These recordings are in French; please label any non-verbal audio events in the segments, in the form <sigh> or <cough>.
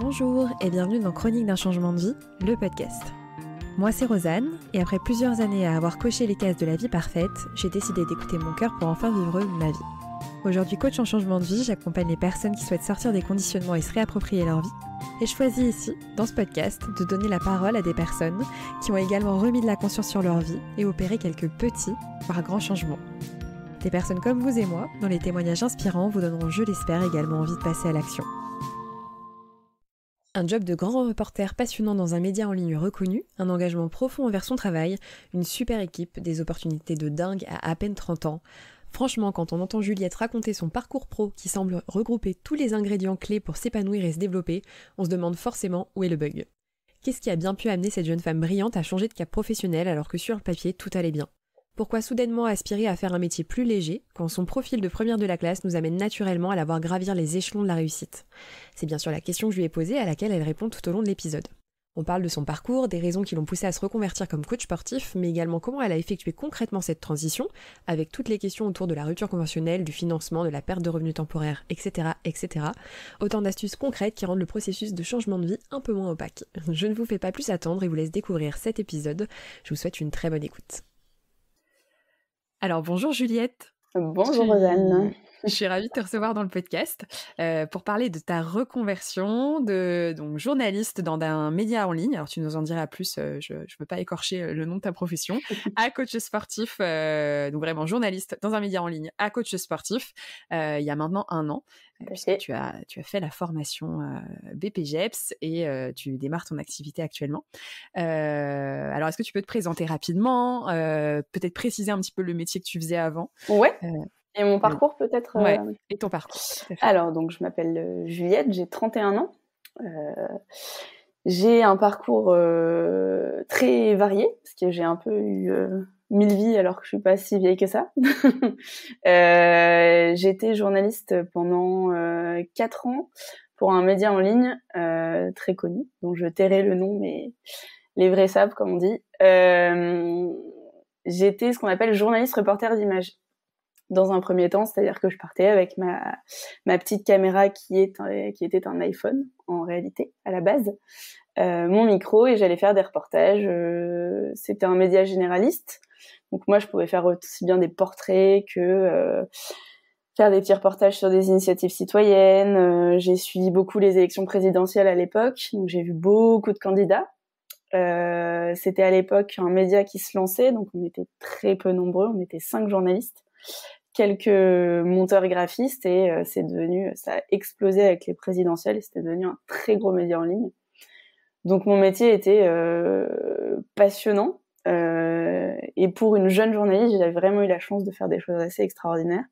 Bonjour et bienvenue dans Chronique d'un changement de vie, le podcast. Moi c'est Rosane et après plusieurs années à avoir coché les cases de la vie parfaite, j'ai décidé d'écouter mon cœur pour enfin vivre ma vie. Aujourd'hui coach en changement de vie, j'accompagne les personnes qui souhaitent sortir des conditionnements et se réapproprier leur vie. Et je choisis ici, dans ce podcast, de donner la parole à des personnes qui ont également remis de la conscience sur leur vie et opéré quelques petits, voire grands changements. Des personnes comme vous et moi, dont les témoignages inspirants vous donneront, je l'espère, également envie de passer à l'action. Un job de grand reporter passionnant dans un média en ligne reconnu, un engagement profond envers son travail, une super équipe, des opportunités de dingue à à peine 30 ans. Franchement, quand on entend Juliette raconter son parcours pro qui semble regrouper tous les ingrédients clés pour s'épanouir et se développer, on se demande forcément où est le bug. Qu'est-ce qui a bien pu amener cette jeune femme brillante à changer de cap professionnel alors que sur le papier tout allait bien pourquoi soudainement aspirer à faire un métier plus léger quand son profil de première de la classe nous amène naturellement à la voir gravir les échelons de la réussite C'est bien sûr la question que je lui ai posée à laquelle elle répond tout au long de l'épisode. On parle de son parcours, des raisons qui l'ont poussée à se reconvertir comme coach sportif, mais également comment elle a effectué concrètement cette transition, avec toutes les questions autour de la rupture conventionnelle, du financement, de la perte de revenus temporaires, etc., etc. Autant d'astuces concrètes qui rendent le processus de changement de vie un peu moins opaque. Je ne vous fais pas plus attendre et vous laisse découvrir cet épisode. Je vous souhaite une très bonne écoute. Alors bonjour Juliette. Bonjour tu... Je suis ravie de te recevoir dans le podcast euh, pour parler de ta reconversion de donc, journaliste dans un média en ligne. Alors, tu nous en diras plus, euh, je ne veux pas écorcher euh, le nom de ta profession, <laughs> à coach sportif, euh, donc vraiment journaliste dans un média en ligne, à coach sportif, il y a maintenant un an. Tu, as, tu as fait la formation BPGEPS et tu démarres ton activité actuellement. alors, est-ce que tu peux te présenter rapidement, peut-être préciser un petit peu le métier que tu faisais avant Ouais. Et mon parcours peut-être ouais. Euh, et ton parcours. Alors, donc je m'appelle euh, Juliette, j'ai 31 ans. Euh, j'ai un parcours très varié, parce que j'ai un peu eu mille vies alors que je suis pas si vieille que ça. <laughs> J'étais journaliste pendant quatre ans pour un média en ligne très connu, dont je tairai le nom, mais les vrais sables, comme on dit. J'étais ce qu'on appelle journaliste reporter d'image dans un premier temps, c'est-à-dire que je partais avec ma, ma petite caméra qui, est qui était un iPhone en réalité à la base, euh, mon micro et j'allais faire des reportages. Euh, C'était un média généraliste, donc moi je pouvais faire aussi bien des portraits que euh, faire des petits reportages sur des initiatives citoyennes. Euh, j'ai suivi beaucoup les élections présidentielles à l'époque, donc j'ai vu beaucoup de candidats. Euh, c'était à l'époque un média qui se lançait, donc on était très peu nombreux, on était cinq journalistes quelques monteurs graphistes et euh, c'est devenu, ça a explosé avec les présidentielles et c'était devenu un très gros média en ligne. Donc mon métier était euh, passionnant euh, et pour une jeune journaliste, j'ai vraiment eu la chance de faire des choses assez extraordinaires.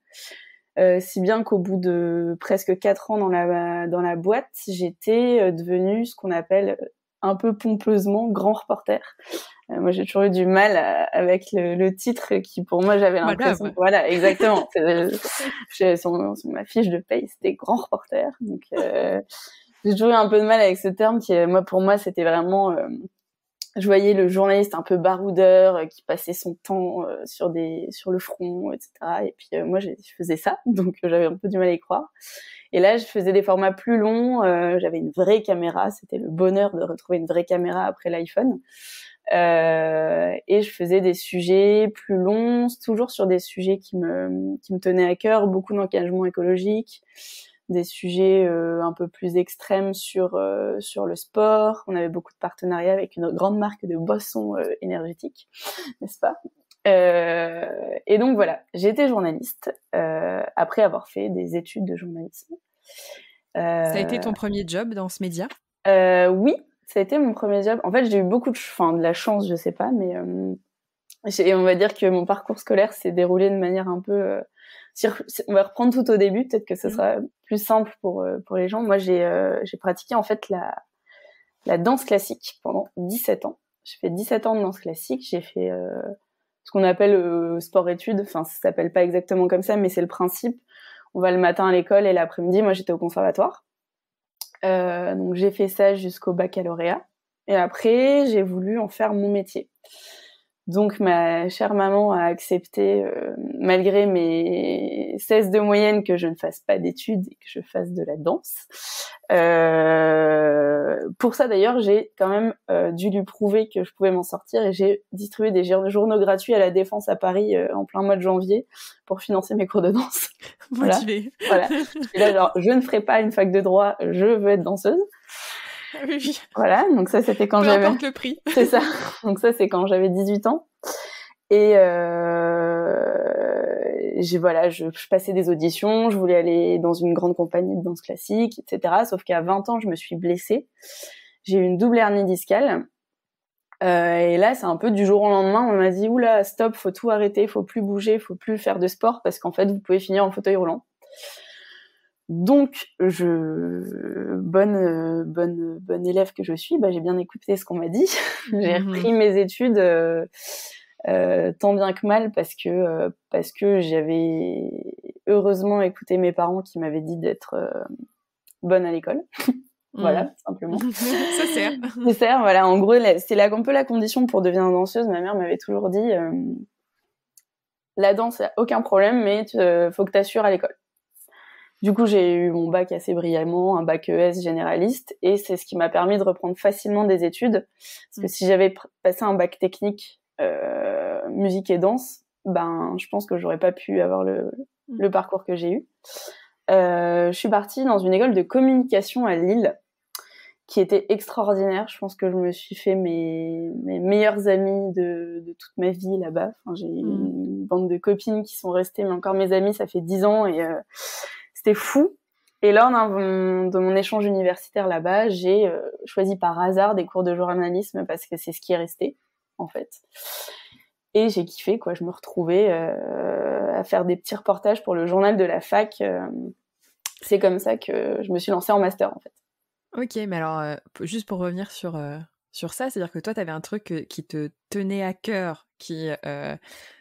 si bien qu'au bout de presque quatre ans dans la dans la boîte, j'étais devenue ce qu'on appelle un peu pompeusement grand reporter. Euh, moi, j'ai toujours eu du mal euh, avec le, titre qui, pour moi, j'avais l'impression. Voilà, exactement. sur, <laughs> euh, ma fiche de paye, c'était grand reporter. Donc, j'ai toujours eu un peu de mal avec ce terme qui, moi, pour moi, c'était vraiment je voyais le journaliste un peu baroudeur euh, qui passait son temps euh, sur des sur le front, etc. Et puis euh, moi, je faisais ça, <laughs> donc j'avais un peu du mal à y croire. Et là, je faisais des formats plus longs. j'avais une vraie caméra. C'était le bonheur de retrouver une vraie caméra après l'iPhone. et je faisais des sujets plus longs, toujours sur des sujets qui me qui me tenaient à cœur, beaucoup d'engagement écologique des sujets euh, un peu plus extrêmes sur euh, sur le sport. On avait beaucoup de partenariats avec une grande marque de boissons euh, énergétiques, n'est-ce pas Et donc voilà, j'ai été journaliste après avoir fait des études de journalisme. Ça a été ton premier job dans ce média Oui, ça a été mon premier job. En fait, j'ai eu beaucoup de, enfin, de la chance, je sais pas, mais on va dire que mon parcours scolaire s'est déroulé de manière un peu on va reprendre tout au début, peut-être que ce mm. sera plus simple pour, euh, pour les gens. Moi, j'ai euh, pratiqué en fait la, la danse classique pendant 17 ans. J'ai fait 17 ans de danse classique. J'ai fait euh, ce qu'on appelle euh, sport-études. Enfin, ça s'appelle pas exactement comme ça, mais c'est le principe. On va le matin à l'école et l'après-midi, moi, j'étais au conservatoire. donc, j'ai fait ça jusqu'au baccalauréat. Et après, j'ai voulu en faire mon métier. Donc ma chère maman a accepté, euh, malgré mes 16 de moyenne, que je ne fasse pas d'études et que je fasse de la danse. Euh, pour ça d'ailleurs, j'ai quand même euh, dû lui prouver que je pouvais m'en sortir et j'ai distribué des journaux gratuits à la Défense à Paris en plein mois de janvier pour financer mes cours de danse. <laughs> voilà. voilà. <laughs> je ne ferai pas une fac de droit, je veux être danseuse. <laughs> Voilà, donc ça c'était quand j'avais. <laughs> ça. Donc ça c'est quand j'avais 18 ans. Et euh, j'ai voilà, je, passais des auditions, je voulais aller dans une grande compagnie de danse classique, etc. Sauf qu'à 20 ans, je me suis blessée. J'ai eu une double hernie discale. Euh, et là, c'est un peu du jour au lendemain, on m'a dit oula, stop, faut tout arrêter, faut plus bouger, faut plus faire de sport parce qu'en fait, vous pouvez finir en fauteuil roulant. Donc, je, bonne, bonne, bonne élève que je suis, bah, j'ai bien écouté ce qu'on m'a dit. <laughs> j'ai mhm. repris mes études euh, euh, tant bien que mal parce que, euh, parce que j'avais heureusement écouté mes parents qui m'avaient dit d'être bonne à l'école. <laughs> voilà, mhm. simplement. <laughs> Ça sert. Ça sert, voilà. En gros, c'est un peu la condition pour devenir danseuse. Ma mère m'avait toujours dit la danse, aucun problème, mais il faut que tu assures à l'école. Du coup, j'ai eu mon bac assez brillamment, un bac ES généraliste, et c'est ce qui m'a permis de reprendre facilement des études. Parce que mm. si j'avais passé un bac technique euh, musique et danse, ben, je pense que j'aurais pas pu avoir mm. le, parcours que j'ai eu. Euh, je suis partie dans une école de communication à Lille, qui était extraordinaire. Je pense que je me suis fait mes, mes meilleurs amis de, toute ma vie là-bas. j'ai mm. une bande de copines qui sont restées, mais encore mes amis, ça fait dix ans et euh, c'était fou. Et lors de mon échange universitaire là-bas, j'ai euh, choisi par hasard des cours de journalisme parce que c'est ce qui est resté, en fait. Et j'ai kiffé, quoi. Je me retrouvais euh, à faire des petits reportages pour le journal de la fac. Euh, c'est comme ça que je me suis lancée en master, en fait. Ok, mais alors, juste pour revenir sur, sur ça, c'est-à-dire que toi, tu avais un truc qui te tenait à cœur, qui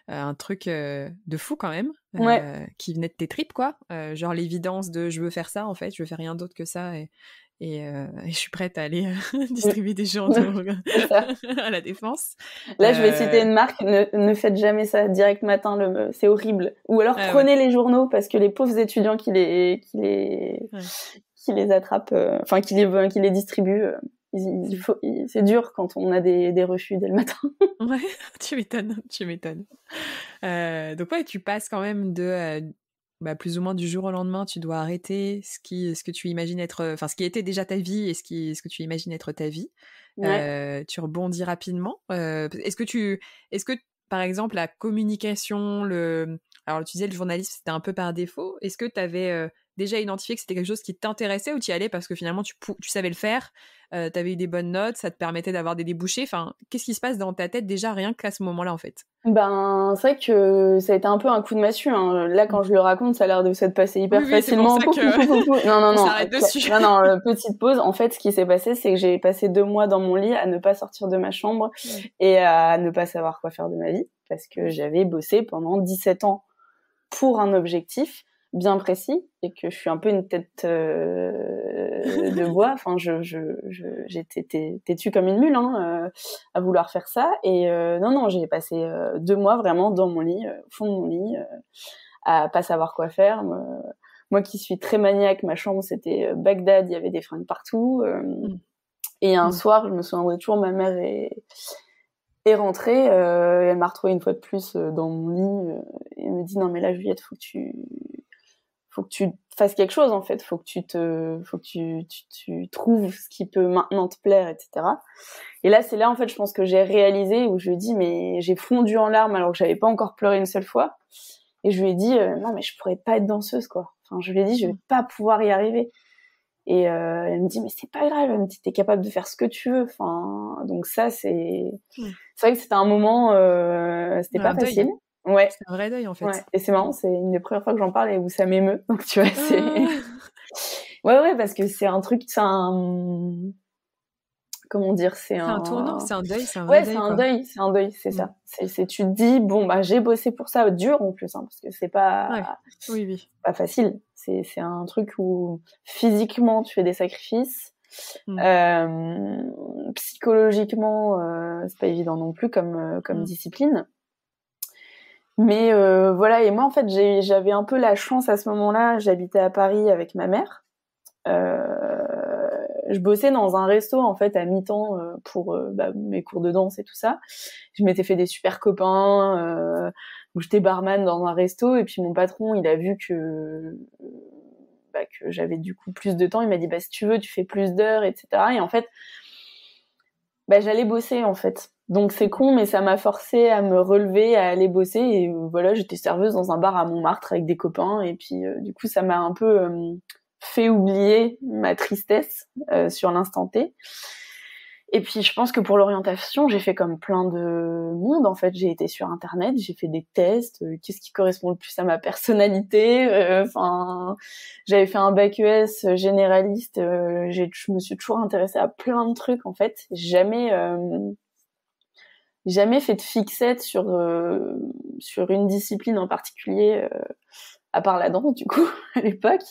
un truc de fou quand même, euh, qui venait de tes tripes, quoi. Euh, genre l'évidence de je veux faire ça, en fait, je veux faire rien d'autre que ça. Et, et, euh, je suis prête à aller <laughs> <laughs> distribuer des gens <laughs> à la défense. Là, je vais citer une marque. Ne, ne faites jamais ça direct matin, le... c'est horrible. Ou alors ah prenez les journaux parce que les pauvres étudiants qui les, qui les, qui les attrapent, enfin, qui les, qui les distribuent. Mm. il c'est dur quand on a des, des refus dès le matin. <laughs> ouais, <laughs> tu m'étonnes, tu m'étonnes. Euh, donc ouais, tu passes quand même de euh, bah, plus ou moins du jour au lendemain, tu dois arrêter ce qui, ce que tu imagines être, enfin ce qui était déjà ta vie et ce qui, ce que tu imagines être ta vie. Euh, tu rebondis rapidement. est-ce que tu, est-ce que par exemple la communication, le alors, tu disais le journalisme, c'était un peu par défaut. Est-ce que tu avais euh, déjà identifié que c'était quelque chose qui t'intéressait ou tu y allais parce que finalement, tu, savais le faire, euh, tu avais eu des bonnes notes, ça te permettait d'avoir des débouchés Enfin, qu'est-ce qui se passe dans ta tête déjà rien qu'à ce moment-là, en fait Ben, c'est vrai que ça a été un peu un coup de massue. Hein. Là, quand je le raconte, ça a l'air de se passer hyper facilement. Oui, que... <laughs> non, non, non. Non, non, euh, petite pause. En fait, ce qui s'est passé, c'est que j'ai passé deux mois dans mon lit à ne pas sortir de ma chambre et à ne pas savoir quoi faire de ma vie parce que j'avais bossé pendant 17 ans pour un objectif bien précis et que je suis un peu une tête euh, de <laughs> bois. Enfin, je, j'étais je, têtue comme une mule hein, euh, à vouloir faire ça. Et euh, non, non, j'ai passé deux mois vraiment dans mon lit, au fond de mon lit, à pas savoir quoi faire. Moi, qui suis très maniaque, ma chambre c'était Bagdad, il y avait des fringues partout. Mm. et un mm. soir, je me souviendrai toujours, ma mère est... Euh, et rentrée, elle m'a retrouvée une fois de plus euh, dans mon lit, euh, et elle me dit, non mais là Juliette, faut que tu faut que tu fasses quelque chose en fait, faut que tu te, faut que tu, tu, trouves ce qui peut maintenant te plaire, etc. Et là, c'est là en fait, je pense que j'ai réalisé où je lui ai dit mais j'ai fondu en larmes alors que j'avais pas encore pleuré une seule fois, et je lui ai dit non mais je pourrais pas être danseuse quoi. Enfin, je lui ai dit je vais mm. pas pouvoir y arriver. Et euh, elle me dit mais c'est pas grave, elle me t'es capable de faire ce que tu veux. Enfin donc ça c'est c'est vrai que c'était un moment euh, c'était pas facile. Ouais. C'est un vrai deuil en fait. Et c'est marrant, c'est une des premières fois que j'en parle et où ça m'émeut. <laughs> Donc tu vois c'est ah. ouais ouais parce que c'est un truc c'est un comment dire c'est un... tournant c'est un deuil c'est un ouais c'est un, deuil c'est un deuil c'est ça mm. c'est tu te dis bon bah j'ai bossé pour ça dur en plus hein, parce que c'est pas oui, oui. pas facile c'est, un truc où physiquement tu fais des sacrifices. Mm. Euh, psychologiquement, euh, c'est pas évident non plus comme, euh, comme mm. discipline. Mais voilà, et moi en fait, j'avais un peu la chance à ce moment-là. J'habitais à Paris avec ma mère. je bossais dans un resto en fait à mi-temps pour bah, mes cours de danse et tout ça. Je m'étais fait des super copains où j'étais barman dans un resto et puis mon patron, il a vu que bah, que j'avais du coup plus de temps. Il m'a dit bah si tu veux, tu fais plus d'heures, etc. Et en fait, bah, j'allais bosser en fait. Donc c'est con, mais ça m'a forcé à me relever, à aller bosser. Et euh, voilà, j'étais serveuse dans un bar à Montmartre avec des copains. Et puis euh, du coup, ça m'a un peu euh, fait oublier ma tristesse sur l'instant T. Et puis je pense que pour l'orientation, j'ai fait comme plein de monde en fait. J'ai été sur internet, j'ai fait des tests. Euh, qu'est-ce qui correspond le plus à ma personnalité euh, Enfin, j'avais fait un bac ES généraliste. Euh, je me suis toujours intéressée à plein de trucs en fait. Jamais, jamais fait de fixette sur sur une discipline en particulier à part la danse du coup <laughs> à l'époque.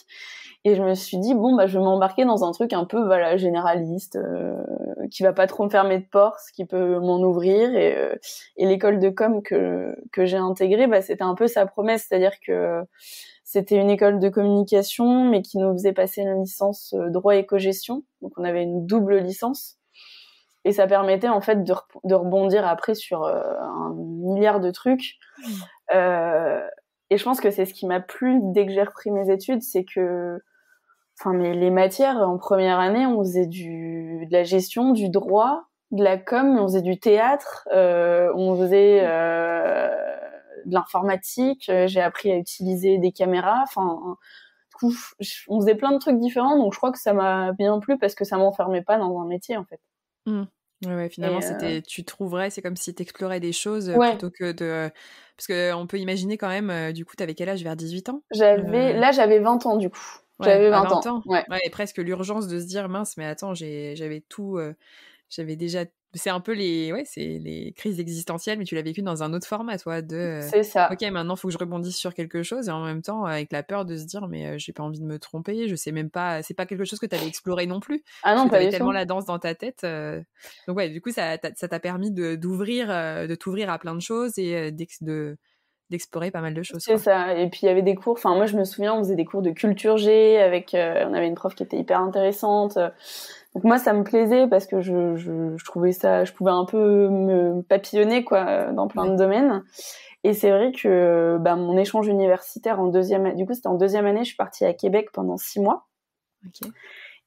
Et je me suis dit bon bah je vais m'embarquer dans un truc un peu voilà généraliste euh, qui va pas trop me fermer de portes, qui peut m'en ouvrir euh, et, l'école de com que que j'ai intégrée bah c'était un peu sa promesse, c'est-à-dire que c'était une école de communication mais qui nous faisait passer une licence euh, droit et co-gestion. Donc on avait une double licence et ça permettait en fait de, rebondir après sur euh, un milliard de trucs. Mmh. Euh, et je pense que c'est ce qui m'a plu dès que j'ai repris mes études, c'est que, enfin, mais les matières en première année, on faisait du de la gestion, du droit, de la com, on faisait du théâtre, euh, on faisait euh, de l'informatique. Euh, j'ai appris à utiliser des caméras. Enfin, du on faisait plein de trucs différents. Donc, je crois que ça m'a bien plu parce que ça m'enfermait pas dans un métier en fait. Mm. Ouais, finalement, euh c'était, tu trouverais, c'est comme si tu explorais des choses euh, plutôt que de. Parce qu'on peut imaginer quand même, euh, du coup, tu avais quel âge Vers 18 ans J'avais, Là, j'avais 20 ans, du coup. j'avais 20, 20, ans. Ouais, et presque l'urgence de se dire, mince, mais attends, j'avais tout. j'avais déjà c'est un peu les, ouais, c'est les crises existentielles, mais tu l'as vécu dans un autre format, toi. De, mmh, euh, c'est ça. Ok, maintenant, faut que je rebondisse sur quelque chose, et en même temps, avec la peur de se dire, mais j'ai pas envie de me tromper, je sais même pas, c'est pas quelque chose que t'avais exploré non plus. Ah non, t'avais tellement la danse dans ta tête. Donc ouais, du coup, ça, t'a permis de d'ouvrir, de t'ouvrir à plein de choses et de d'explorer pas mal de choses. C'est ça. Et puis il y avait des cours. Enfin, moi je me souviens, on faisait des cours de culture G avec. Euh, on avait une prof qui était hyper intéressante. Donc moi ça me plaisait parce que je, trouvais ça, je pouvais un peu me papillonner quoi dans plein de domaines. Et c'est vrai que bah, mon échange universitaire en deuxième, du coup c'était en deuxième année, je suis partie à Québec pendant six mois.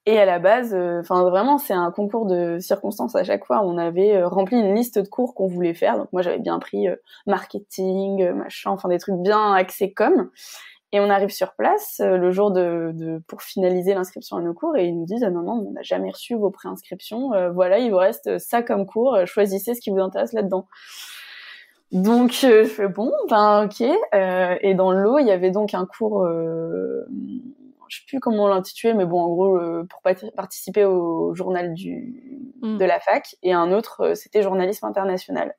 Et à la base, euh, enfin vraiment, c'est un concours de circonstances à chaque fois. On avait euh, rempli une liste de cours qu'on voulait faire. Donc moi, j'avais bien pris euh, marketing, machin, enfin des trucs bien axés comme. Et on arrive sur place le jour de, pour finaliser l'inscription à nos cours et ils nous disent ah non non, on n'a jamais reçu vos préinscriptions. voilà, il vous reste ça comme cours. Choisissez ce qui vous intéresse là-dedans. Donc je fais bon, ben ok. et dans l'eau, il y avait donc un cours je sais plus comment l'intituler, mais bon, en gros, euh, pour participer au journal du, hmm. de la fac, et un autre, euh, c'était journalisme international.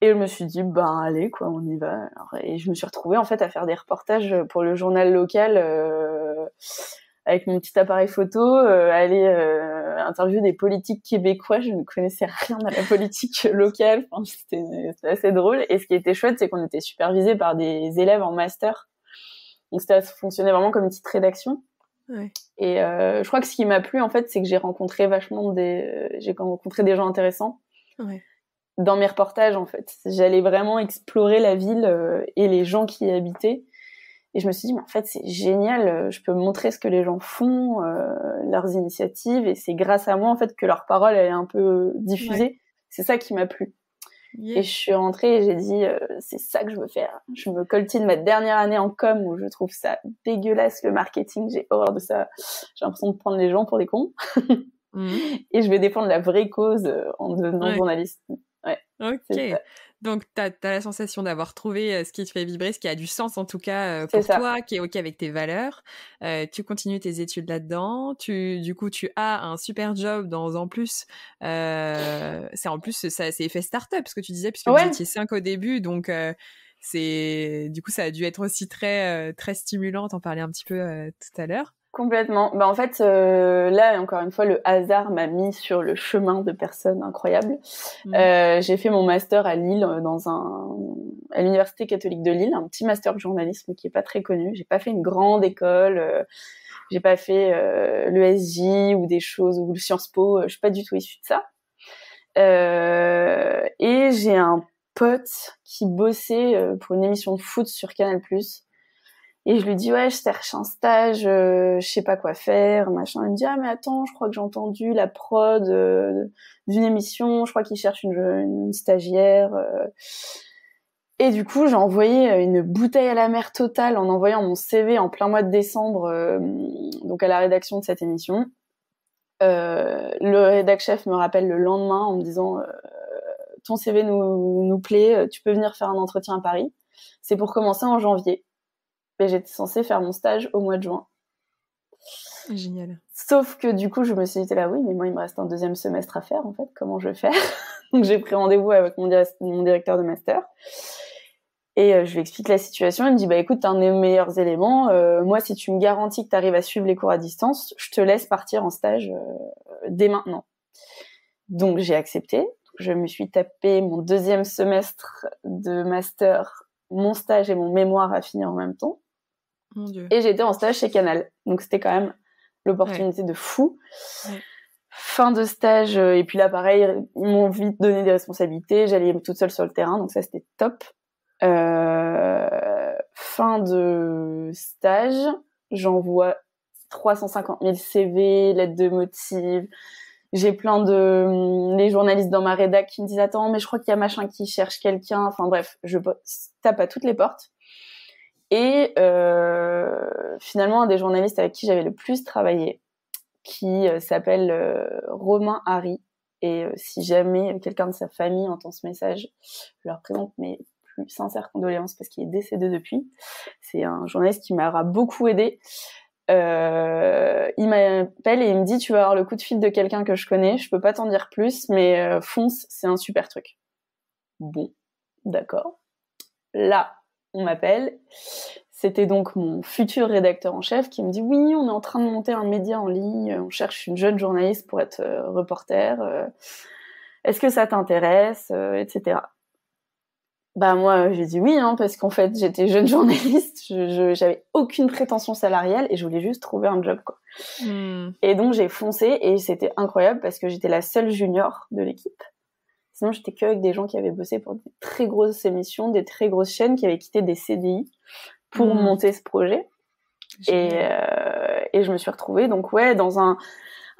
Et je me suis dit, ben allez, quoi, on y va. et je me suis retrouvée, en fait, à faire des reportages pour le journal local euh, avec mon petit appareil photo, aller interviewer des politiques québécois. Je ne connaissais rien à la politique locale. c'était assez drôle. Et ce qui était chouette, c'est qu'on était supervisé par des élèves en master donc ça fonctionnait vraiment comme une petite rédaction. Ouais. Et euh, je crois que ce qui m'a plu en fait, c'est que j'ai rencontré vachement des, j'ai rencontré des gens intéressants. Ouais. Dans mes reportages en fait, j'allais vraiment explorer la ville euh, et les gens qui y habitaient. Et je me suis dit, mais en fait, c'est génial, euh, je peux montrer ce que les gens font, euh, leurs initiatives, et c'est grâce à moi, en fait, que leur parole, elle est un peu diffusée. C'est ça qui m'a plu. Et je suis rentrée et j'ai dit, euh, c'est ça que je veux faire. Je me coltine ma dernière année en com où je trouve ça dégueulasse le marketing. J'ai horreur de ça. J'ai l'impression de prendre les gens pour des cons. Mm. <laughs> et je vais défendre la vraie cause euh, en devenant journaliste. Ok. Donc, tu as, la sensation d'avoir trouvé euh, ce qui te fait vibrer, ce qui a du sens en tout cas euh, pour toi, qui est OK avec tes valeurs. Euh, tu continues tes études là-dedans. Tu, du coup, tu as un super job dans en plus. Euh, c'est en plus, ça c'est effet start-up, ce que tu disais, puisque tu étais 5 au début. Donc, c'est du coup, ça a dû être aussi très, très stimulant. T'en parlais un petit peu tout à l'heure. Complètement. Bah en fait, euh, là encore une fois, le hasard m'a mis sur le chemin de personnes incroyables. Mm. Euh, j'ai fait mon master à Lille, euh, dans un à l'université catholique de Lille, un petit master de journalisme qui est pas très connu. J'ai pas fait une grande école, j'ai pas fait l'ESJ ou des choses ou le Sciences Po. je suis pas du tout issue de ça. et j'ai un pote qui bossait pour une émission de foot sur Canal+. Et je lui dis ouais, je cherche un stage, euh, je sais pas quoi faire, machin. Il me dit ah mais attends, je crois que j'ai entendu la prod euh, d'une émission, je crois qu'il cherche une, stagiaire. Euh. Et du coup, j'ai envoyé une bouteille à la mer totale en envoyant mon CV en plein mois de décembre, donc à la rédaction de cette émission. le rédac chef me rappelle le lendemain en me disant ton CV nous plaît, tu peux venir faire un entretien à Paris. C'est pour commencer en janvier. Et j'étais censée faire mon stage au mois de juin. Génial. Sauf que du coup, je me suis dit là, bah oui, mais moi, il me reste un deuxième semestre à faire, en fait, comment je vais faire <laughs> Donc, j'ai pris rendez-vous avec mon, directeur de master. Et euh, je lui explique la situation. Il me dit, bah écoute, t'as un des meilleurs éléments. Euh, moi, si tu me garantis que t'arrives à suivre les cours à distance, je te laisse partir en stage euh, dès maintenant. Donc, j'ai accepté. Je me suis tapé mon deuxième semestre de master, mon stage et mon mémoire à finir en même temps. Et j'étais en stage chez Canal. Donc c'était quand même l'opportunité de fou. Fin de stage, euh, et puis là pareil, ils m'ont vite donné des responsabilités, j'allais toute seule sur le terrain, donc ça c'était top. Euh, fin de stage, j'envoie 350 000 CV, lettres de motifs, j'ai plein de hum, les journalistes dans ma rédac qui me disent attends mais je crois qu'il y a machin qui cherche quelqu'un enfin bref je tape à toutes les portes et euh, finalement, un des journalistes avec qui j'avais le plus travaillé, qui euh, s'appelle euh, Romain Harry. Et si jamais quelqu'un de sa famille entend ce message, je leur présente mes plus sincères condoléances parce qu'il est décédé depuis. C'est un journaliste qui m'aura beaucoup aidé. Euh, il m'appelle et il me dit tu vas avoir le coup de fil de quelqu'un que je connais, je peux pas t'en dire plus, mais fonce, c'est un super truc. Bon, d'accord. Là, on m'appelle. C'était donc mon futur rédacteur en chef qui me dit oui, on est en train de monter un média en ligne, on cherche une jeune journaliste pour être euh, reporter. Euh, est-ce que ça t'intéresse, euh, etc. Bah moi j'ai dit oui hein, parce qu'en fait j'étais jeune <laughs> journaliste, j'avais aucune prétention salariale et je voulais juste trouver un job quoi. Hmm. Et donc j'ai foncé et c'était incroyable parce que j'étais la seule junior de l'équipe. Sinon, j'étais qu'avec des gens qui avaient bossé pour des très grosses émissions, des très grosses chaînes, qui avaient quitté des CDI pour mmh. monter ce projet. Et, euh, et, je me suis retrouvée, donc ouais, dans un,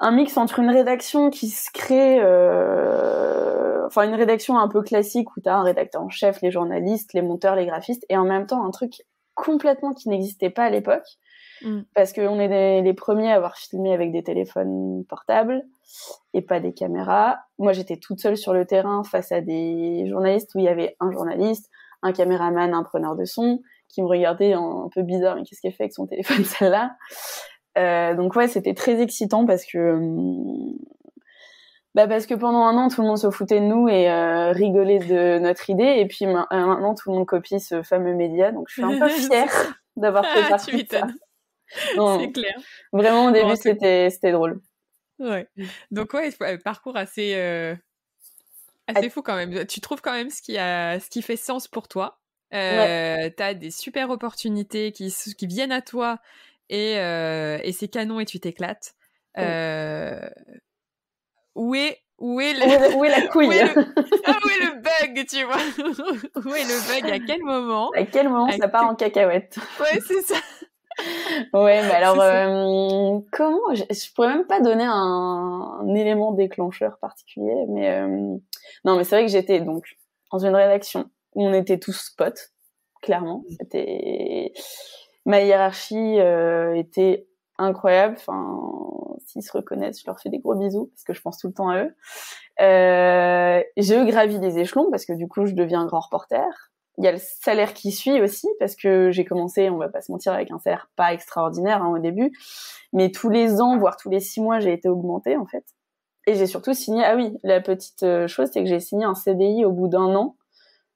un mix entre une rédaction qui se crée, euh, enfin une rédaction un peu classique où tu as un rédacteur en chef, les journalistes, les monteurs, les graphistes, et en même temps un truc complètement qui n'existait pas à l'époque, mmh. parce qu'on est les premiers à avoir filmé avec des téléphones portables et pas des caméras. Moi, j'étais toute seule sur le terrain face à des journalistes où il y avait un journaliste, un caméraman, un preneur de son qui me regardait un peu bizarre, mais qu'est-ce qu'elle fait avec son téléphone <laughs> celle-là euh, Donc ouais, c'était très excitant parce que euh, bah parce que pendant un an tout le monde se foutait de nous et euh, rigolait de notre idée et puis maintenant tout le monde copie ce fameux média, donc je suis un peu <laughs> fière d'avoir fait partie de ça. C'est clair. Vraiment au début c'était c'était drôle. Ouais. Mmh. Donc ouais, parcours assez euh, assez fou quand même. Tu trouves quand même ce qui a ce qui fait sens pour toi. Euh, T'as des super opportunités qui qui viennent à toi et euh, et c'est canon et tu t'éclates. Euh, où est où est, où est, la couille <laughs> où est, le... <laughs> ah, le bug, tu vois <laughs> Où est le bug À quel moment À quel moment ça part en cacahuète Ouais, c'est ça ouais, mais alors euh, comment je, pourrais même pas donner un, élément déclencheur particulier, mais euh, non, mais c'est vrai que j'étais donc dans une rédaction où on était tous potes, clairement. Mmh. C'était ma hiérarchie euh, était incroyable. Enfin, s'ils se reconnaissent, je leur fais des gros bisous parce que je pense tout le temps à eux. Euh, je gravi des échelons parce que du coup, je deviens grand reporter. Il y a le salaire qui suit aussi, parce que j'ai commencé, on va pas se mentir, avec un salaire pas extraordinaire hein, au début, mais tous les ans, voire tous les six mois, j'ai été augmentée en fait. Et j'ai surtout signé, ah oui, la petite euh, chose, c'est que j'ai signé un CDI au bout d'un an,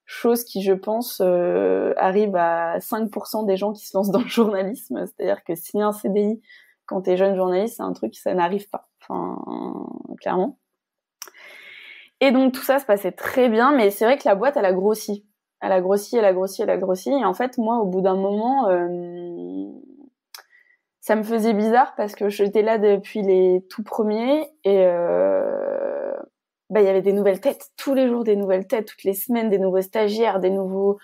chose qui, je pense, euh, arrive à 5% des gens qui se lancent dans le journalisme. C'est-à-dire que signer un CDI quand t'es jeune journaliste, c'est un truc, ça n'arrive pas, enfin, clairement. Et donc tout ça se passait très bien, mais c'est vrai que la boîte, elle a grossi elle a grossi, elle a grossi, elle a grossi. Et en fait, moi, au bout d'un moment, euh, ça me faisait bizarre parce que j'étais là depuis les tout premiers et euh, bah, il y avait des nouvelles têtes tous les jours, des nouvelles têtes toutes les semaines, des nouveaux stagiaires, des nouveaux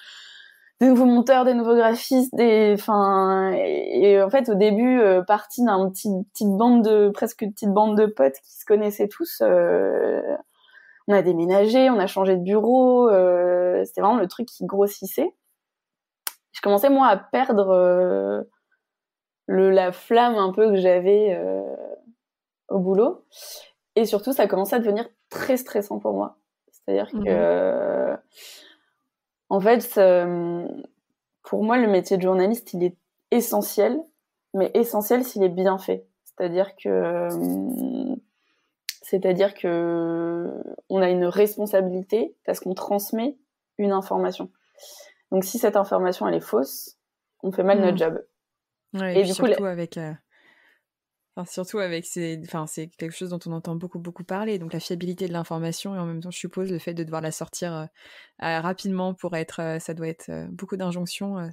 des nouveaux monteurs, des nouveaux graphistes, des, enfin, et, en fait au début, euh, partie d'un petit petite bande de presque une petite bande de potes qui se connaissaient tous, on a déménagé, on a changé de bureau, euh, c'était vraiment le truc qui grossissait. Je commençais moi à perdre euh, le, la flamme un peu que j'avais euh, au boulot. Et surtout, ça commençait à devenir très stressant pour moi. C'est-à-dire que, mhm. en fait, pour moi, le métier de journaliste, il est essentiel, mais essentiel s'il est bien fait. C'est-à-dire que c'est-à-dire que on a une responsabilité parce qu'on transmet une information. Donc si cette information elle est fausse, on fait mal notre mm. job. et, du surtout coup, avec euh, surtout avec ces... enfin c'est quelque chose dont on entend beaucoup beaucoup parler donc la fiabilité de l'information et en même temps je suppose le fait de devoir la sortir euh, euh, rapidement pour être ça doit être beaucoup d'injonctions.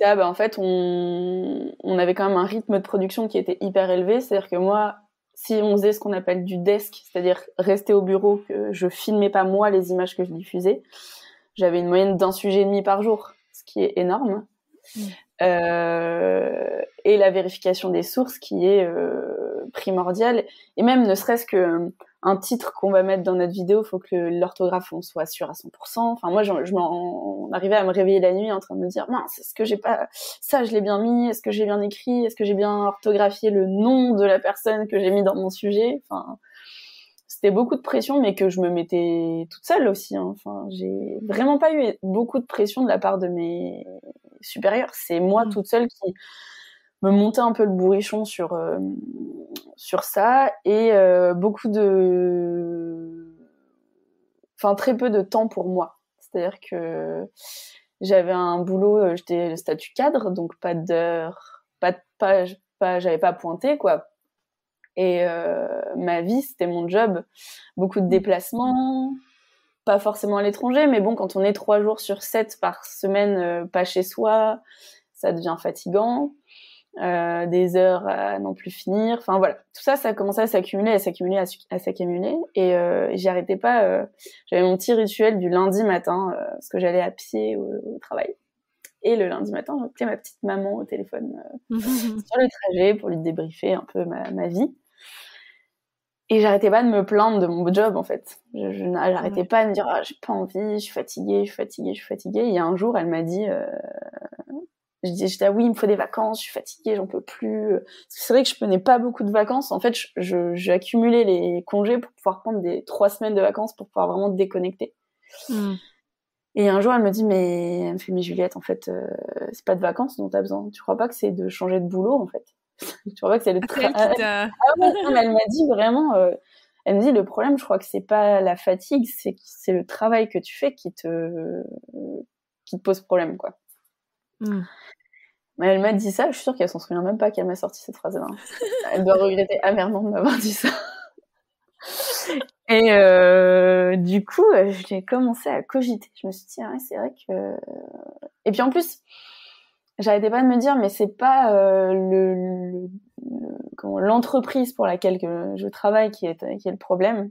Ah, bah, en fait on... on avait quand même un rythme de production qui était hyper élevé c'est à dire que moi si on faisait ce qu'on appelle du desk, c'est-à-dire rester au bureau, que je filmais pas moi les images que je diffusais, j'avais une moyenne d'un sujet et demi par jour, ce qui est énorme. Mm. Euh, et la vérification des sources qui est euh, primordiale. Et même ne serait-ce que un titre qu'on va mettre dans notre vidéo, faut que l'orthographe en soit sûr à 100%. Enfin moi, je, m'en arrivais à me réveiller la nuit en train de me dire mince, est-ce que j'ai pas ça, je l'ai bien mis, est-ce que j'ai bien écrit, est-ce que j'ai bien orthographié le nom de la personne que j'ai mis dans mon sujet. Enfin c'était beaucoup de pression, mais que je me mettais toute seule aussi. Hein. Enfin j'ai vraiment pas eu beaucoup de pression de la part de mes supérieurs. C'est moi mmh. toute seule qui me monter un peu le bourrichon sur euh, sur ça et euh, beaucoup de enfin très peu de temps pour moi. C'est-à-dire que j'avais un boulot, euh, j'étais le statut cadre, donc pas d'heure, pas de page pas j'avais pas pointé quoi. Et ma vie, c'était mon job, beaucoup de déplacements, pas forcément à l'étranger, mais bon, quand on est trois jours sur sept par semaine, pas chez soi, ça devient fatigant. Euh, des heures à non plus finir. Enfin voilà, tout ça, ça commençait à s'accumuler, à s'accumuler, à s'accumuler. Et euh, pas. Euh, j'avais mon petit rituel du lundi matin, euh, parce que j'allais à pied au, travail. Et le lundi matin, j'appelais ma petite maman au téléphone <laughs> sur le trajet pour lui débriefer un peu ma, vie. Et j'arrêtais pas de me plaindre de mon job, en fait. Je, j'arrêtais pas de me dire, ah, j'ai pas envie, je suis fatiguée, je suis fatiguée, je suis fatiguée. Et un jour, elle m'a dit, je disais, ah oui, il me faut des vacances, je suis fatiguée, j'en peux plus. C'est vrai que je prenais pas beaucoup de vacances. En fait, j'ai accumulé les congés pour pouvoir prendre des trois semaines de vacances pour pouvoir vraiment déconnecter. Hmm. Et un jour, elle me dit, mais, elle me fait, mais Juliette, en fait, euh, c'est pas de vacances dont t'as besoin. Tu crois pas que c'est de changer de boulot, en fait? <laughs> tu crois pas que c'est le travail? Euh. Ah elle m'a dit vraiment, euh, elle me dit, le problème, je crois que c'est pas la fatigue, c'est, c'est le travail que tu fais qui te, qui te pose problème, quoi. Hmm. elle m'a dit ça, je suis sûre qu'elle s'en souvient même pas qu'elle m'a sorti cette phrase-là. Elle doit regretter amèrement de m'avoir dit ça. Et euh, du coup, euh, j'ai commencé à cogiter. Je me suis dit, ah c'est vrai que. Et puis en plus, j'arrêtais pas de me dire, mais c'est pas euh, l'entreprise pour laquelle je travaille qui est, le problème,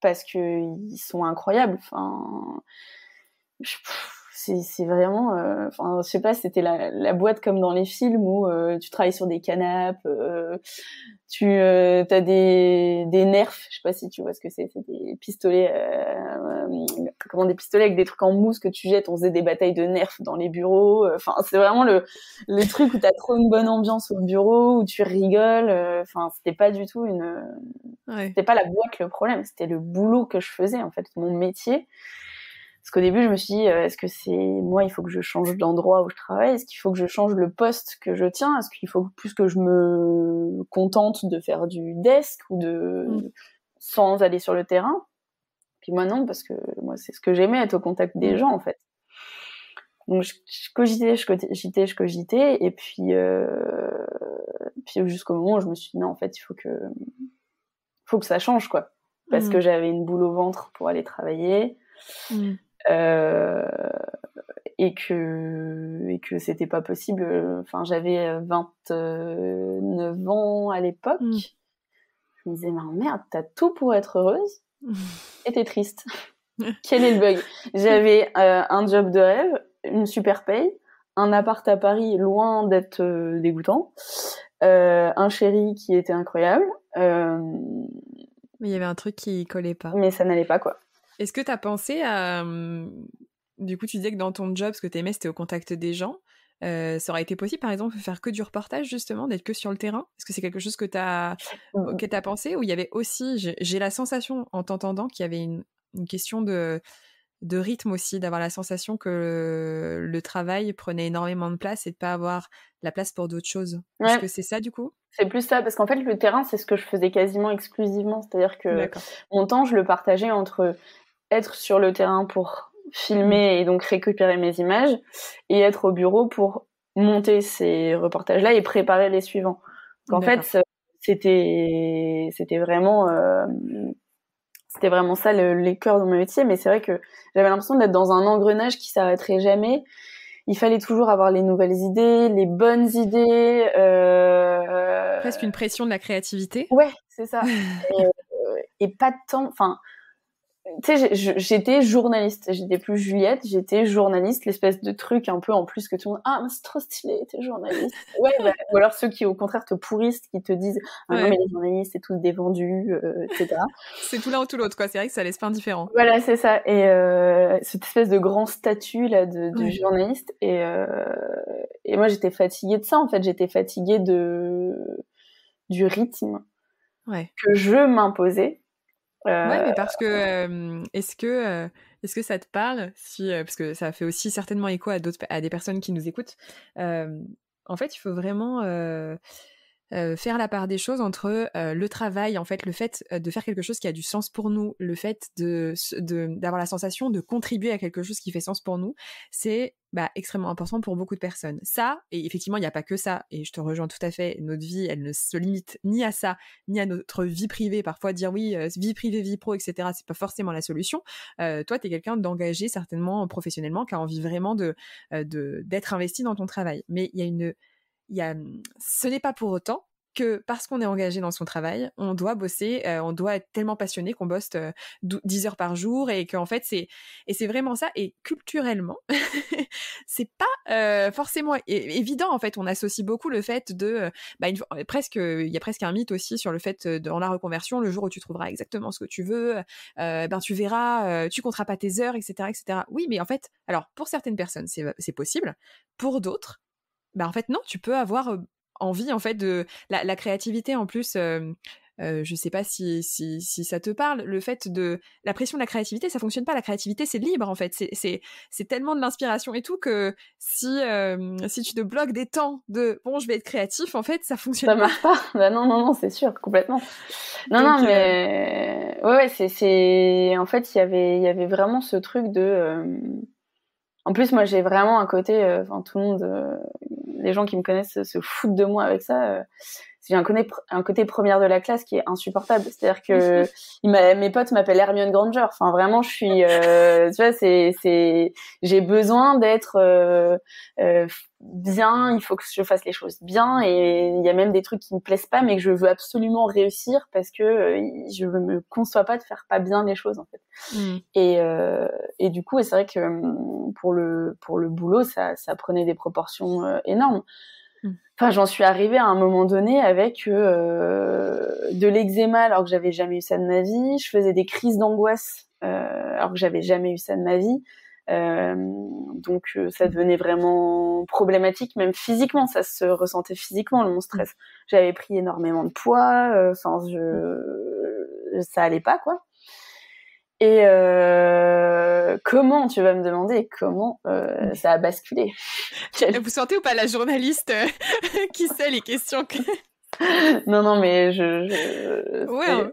parce qu'ils sont incroyables. Enfin, je, c'est vraiment, euh, enfin, je sais pas, c'était la, la, boîte comme dans les films où euh, tu travailles sur des canapes, euh, tu as des, nerfs, je sais pas si tu vois ce que c'est, c'est des pistolets, comment des pistolets avec des trucs en mousse que tu jettes, on faisait des batailles de nerfs dans les bureaux, enfin, c'est vraiment le, le truc où t'as trop une bonne ambiance au bureau, où tu rigoles, enfin, c'était pas du tout une, c'était pas la boîte le problème, c'était le boulot que je faisais en fait, mon métier. Parce qu'au début, je me suis dit, euh, est-ce que c'est moi, il faut que je change d'endroit où je travaille Est-ce qu'il faut que je change le poste que je tiens Est-ce qu'il faut plus que je me contente de faire du desk ou de mm. sans aller sur le terrain Puis moi non, parce que moi c'est ce que j'aimais, être au contact des mm. gens en fait. Donc je, cogitais, je cogitais, je cogitais, et puis euh, puis jusqu'au moment où je me suis dit non, en fait, il faut que faut que ça change quoi, parce mm. que j'avais une boule au ventre pour aller travailler. Euh, et que et que c'était pas possible. Euh, enfin, j'avais 29 euh, ans à l'époque. Mm. Je me disais, merde, t'as tout pour être heureuse <laughs> et t'es triste. Quel est le bug J'avais un job de rêve, une super paye, un appart à Paris loin d'être dégoûtant, un chéri qui était incroyable. Mais il y avait un truc qui collait pas. Mais ça n'allait pas quoi. Est-ce que tu as pensé à. Du coup, tu disais que dans ton job, ce que tu aimais, c'était au contact des gens. Euh, ça aurait été possible, par exemple, de faire que du reportage, justement, d'être que sur le terrain Est-ce que c'est quelque chose que tu as, mmh. que pensé Ou il y avait aussi, j'ai la sensation, en t'entendant, qu'il y avait une, question de, de rythme aussi, d'avoir la sensation que le, travail prenait énormément de place et de pas avoir la place pour d'autres choses. Est-ce que c'est ça, du coup c'est plus ça, parce qu'en fait, le terrain, c'est ce que je faisais quasiment exclusivement. C'est-à-dire que mon temps, je le partageais entre être sur le terrain pour filmer et donc récupérer mes images et être au bureau pour monter ces reportages-là et préparer les suivants. en fait, euh, c'était c'était vraiment euh, c'était vraiment ça le, les cœurs de mon métier. Mais c'est vrai que j'avais l'impression d'être dans un engrenage qui s'arrêterait jamais. Il fallait toujours avoir les nouvelles idées, les bonnes idées. Euh, Presque une pression de la créativité. Ouais, c'est ça. <laughs> et, et, pas de temps. Enfin, tu sais, j'étais journaliste. J'étais plus Juliette, j'étais journaliste, l'espèce de truc un peu en plus que tout le monde. Ah, c'est trop stylé, t'es journaliste. <laughs> Bah, ou alors ceux qui, au contraire, te pourrissent, qui te disent, ah non, mais les journalistes, c'est tous des vendus, etc. Euh, <laughs> c'est tout l'un ou tout l'autre, quoi. C'est vrai que ça laisse pas indifférent. Voilà, c'est ça. Et euh, cette espèce de grand statut, là, de, journaliste. Euh, et, moi, j'étais fatiguée de ça, en fait. J'étais fatiguée de, du rythme. que je m'imposais Ouais, euh, mais parce que est-ce que est-ce que ça te parle si parce que ça fait aussi certainement écho à d'autres à des personnes qui nous écoutent. en fait, il faut vraiment euh, faire la part des choses entre euh, le travail, en fait, le fait euh, de faire quelque chose qui a du sens pour nous, le fait de d'avoir la sensation de contribuer à quelque chose qui fait sens pour nous, c'est bah, extrêmement important pour beaucoup de personnes. Ça, et effectivement, il n'y a pas que ça, et je te rejoins tout à fait, notre vie, elle ne se limite ni à ça, ni à notre vie privée. Parfois, dire oui, vie privée, vie pro, etc., c'est pas forcément la solution. toi, tu es quelqu'un d'engagé, certainement professionnellement, qui a envie vraiment de, d'être investi dans ton travail. Mais il y a une Hum, ce n'est pas pour autant que parce qu'on est engagé dans son travail, on doit bosser, euh, on doit être tellement passionné qu'on bosse euh, dix 10 heures par jour et qu'en fait c'est et c'est vraiment ça et culturellement <laughs> c'est pas euh, forcément évident en fait, on associe beaucoup le fait de bah, presque il y a presque un mythe aussi sur le fait dans la reconversion le jour où tu trouveras exactement ce que tu veux, ben tu verras, tu compteras pas tes heures etc etc. Oui mais en fait alors pour certaines personnes c'est possible, pour d'autres bah en fait non, tu peux avoir envie en fait de la, la créativité en plus. Euh, je sais pas si, si, si, ça te parle, le fait de la pression de la créativité, ça fonctionne pas. La créativité, c'est libre en fait. C'est tellement de l'inspiration et tout que si, si tu te bloques des temps de bon, je vais être créatif, en fait, ça fonctionne ça marche pas. <laughs> Bah non, non, non, c'est sûr, complètement. Non, non, mais ouais, ouais c'est en fait, y il y avait vraiment ce truc de en plus, moi, j'ai vraiment un côté, euh, enfin, tout le monde, euh, les gens qui me connaissent se foutent de moi avec ça. Euh, j'ai un, un, côté première de la classe qui est insupportable. C'est-à-dire que mhm. mes potes m'appellent Hermione Granger. Enfin, vraiment, je suis, euh, tu vois, c'est, c'est, j'ai besoin d'être euh, euh, bien. Il faut que je fasse les choses bien. Et il y a même des trucs qui me plaisent pas, mais que je veux absolument réussir parce que je ne me conçois pas de faire pas bien les choses en fait. Mhm. Et, et du coup, c'est vrai que hum, pour le pour le boulot, ça, ça prenait des proportions énormes. Enfin, j'en suis arrivée à un moment donné avec euh, de l'eczéma alors que j'avais jamais eu ça de ma vie. Je faisais des crises d'angoisse euh, alors que j'avais jamais eu ça de ma vie. Euh, donc ça devenait vraiment problématique, même physiquement, ça se ressentait physiquement le mon stress. J'avais pris énormément de poids, sans je... ça allait pas quoi. Et euh, comment, tu vas me demander, comment euh, ça a basculé <laughs> Vous sentez ou pas la journaliste euh, <laughs> qui sait les questions <laughs> Non, non, mais je... Ouais, hein.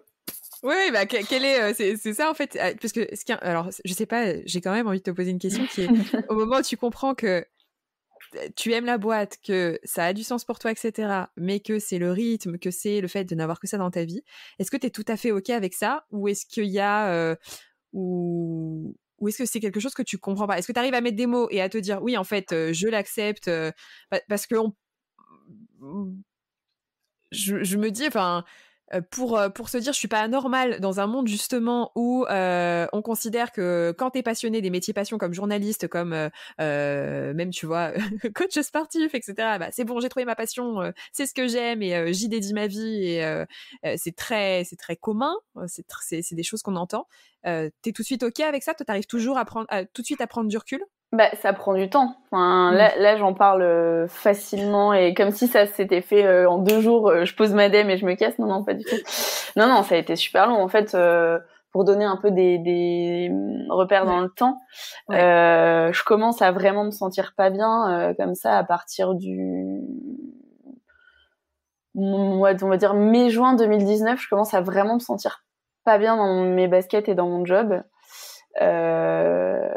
oui, bah, quel est, c'est, ça en fait, ah, parce que, alors, je sais pas, j'ai quand même envie de te poser une question qui est, au moment où tu comprends que tu aimes la boîte, que ça a du sens pour toi, etc., mais que c'est le rythme, que c'est le fait de n'avoir que ça dans ta vie, est-ce que tu es tout à fait OK avec ça Ou est-ce qu'il y a... Euh, ou, est-ce que c'est quelque chose que tu comprends pas Est-ce que tu arrives à mettre des mots et à te dire, oui, en fait, euh, je l'accepte euh, Parce que je, je, me dis, enfin, euh, pour, euh, pour se dire je suis pas anormale dans un monde justement où euh, on considère que quand tu es passionné des métiers passion comme journaliste, comme même tu vois <laughs> coach sportif, etc. Bah, c'est bon, j'ai trouvé ma passion, c'est ce que j'aime et j'y dédie ma vie et c'est très c'est très commun, c'est c'est des choses qu'on entend. t'es tout de suite ok avec ça, toi t'arrives toujours à prendre tout de suite à prendre du recul bah, ça prend du temps. Mm. là, j'en parle euh, facilement et comme si ça s'était fait euh, en deux jours. Euh, je pose ma dème et je me casse. Non, non, pas du tout. Non, non, ça a été super long. En fait, pour donner un peu des, mm, repères dans le temps, je commence à vraiment me sentir pas bien comme ça à partir du on va dire mai-juin 2019. Je commence à vraiment me sentir pas bien dans mes baskets et dans mon job. Euh,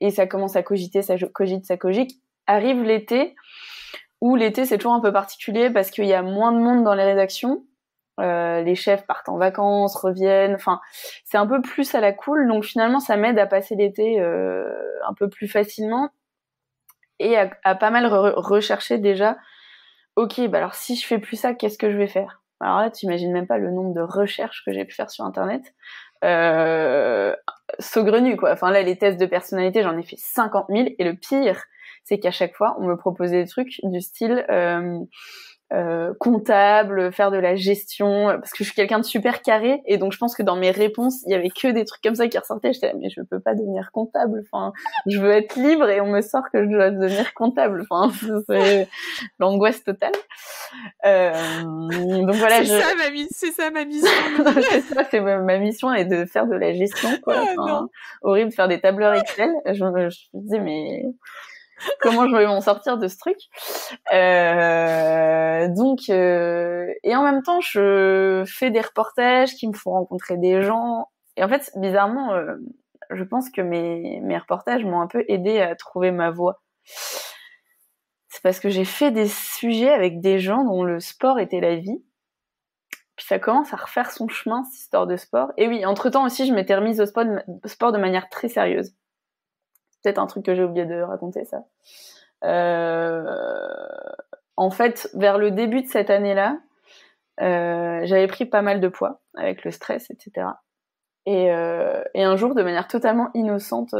et ça commence à cogiter, ça cogite, ça cogite. Arrive l'été, où l'été c'est toujours un peu particulier parce qu'il y a moins de monde dans les rédactions. Euh, les chefs partent en vacances, reviennent. Enfin, c'est un peu plus à la cool. Donc finalement, ça m'aide à passer l'été euh, un peu plus facilement et à, pas mal rechercher déjà. Ok, bah alors si je fais plus ça, qu'est-ce que je vais faire Alors là, tu imagines même pas le nombre de recherches que j'ai pu faire sur Internet. Euh, saugrenu quoi. Enfin, là, les tests de personnalité, j'en ai fait 50 000. Et le pire, c'est qu'à chaque fois, on me proposait des trucs du style... Euh, euh, comptable, faire de la gestion, parce que je suis quelqu'un de super carré, et donc je pense que dans mes réponses, il y avait que des trucs comme ça qui ressortaient. J'étais mais je peux pas devenir comptable. Enfin, je veux être libre, et on me sort que je dois devenir comptable. Enfin, <laughs> c'est l'angoisse totale. Euh, donc voilà. C'est ça ma mission. C'est ça ma mission. <laughs> c'est ça, ma, mission est de faire de la gestion, quoi. Ah, enfin, horrible, faire des tableurs Excel. je me disais mais <laughs> comment je vais m'en sortir de ce truc. Euh, donc, euh, et en même temps, je fais des reportages qui me font rencontrer des gens. Et en fait, bizarrement, euh, je pense que mes, mes reportages m'ont un peu aidé à trouver ma voie. C'est parce que j'ai fait des sujets avec des gens dont le sport était la vie. Puis ça commence à refaire son chemin, cette histoire de sport. Et oui, entre-temps aussi, je m'étais remise au sport de manière très sérieuse peut-être un truc que j'ai oublié de raconter ça. Euh, en fait, vers le début de cette année-là, euh, j'avais pris pas mal de poids avec le stress, etc. Euh, et, un jour, de manière totalement innocente,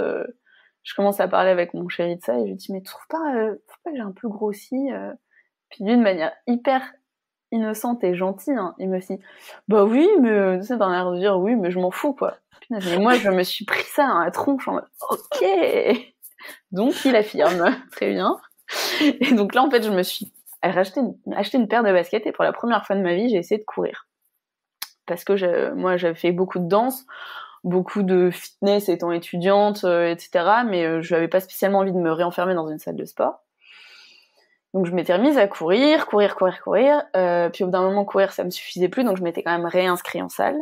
je commence à parler avec mon chéri de ça et je lui dis mais tu trouves pas, que j'ai un peu grossi puis d'une manière hyper innocente et gentille. Hein. Il me dit, bah oui, mais ça euh, d'un l'air de dire oui, mais je m'en fous quoi. moi, je me suis pris ça à la tronche ok. Donc, il affirme, <laughs> très bien. Et donc là, en fait, je me suis acheté une, une paire de baskets et pour la première fois de ma vie, j'ai essayé de courir. Parce que moi, j'avais fait beaucoup de danse, beaucoup de fitness étant étudiante, euh, etc. Mais euh, je n'avais pas spécialement envie de me réenfermer dans une salle de sport. Donc je m'étais remise à courir, courir, courir, courir. Euh, puis au bout d'un moment, courir, ça me suffisait plus, donc je m'étais quand même réinscrit en salle.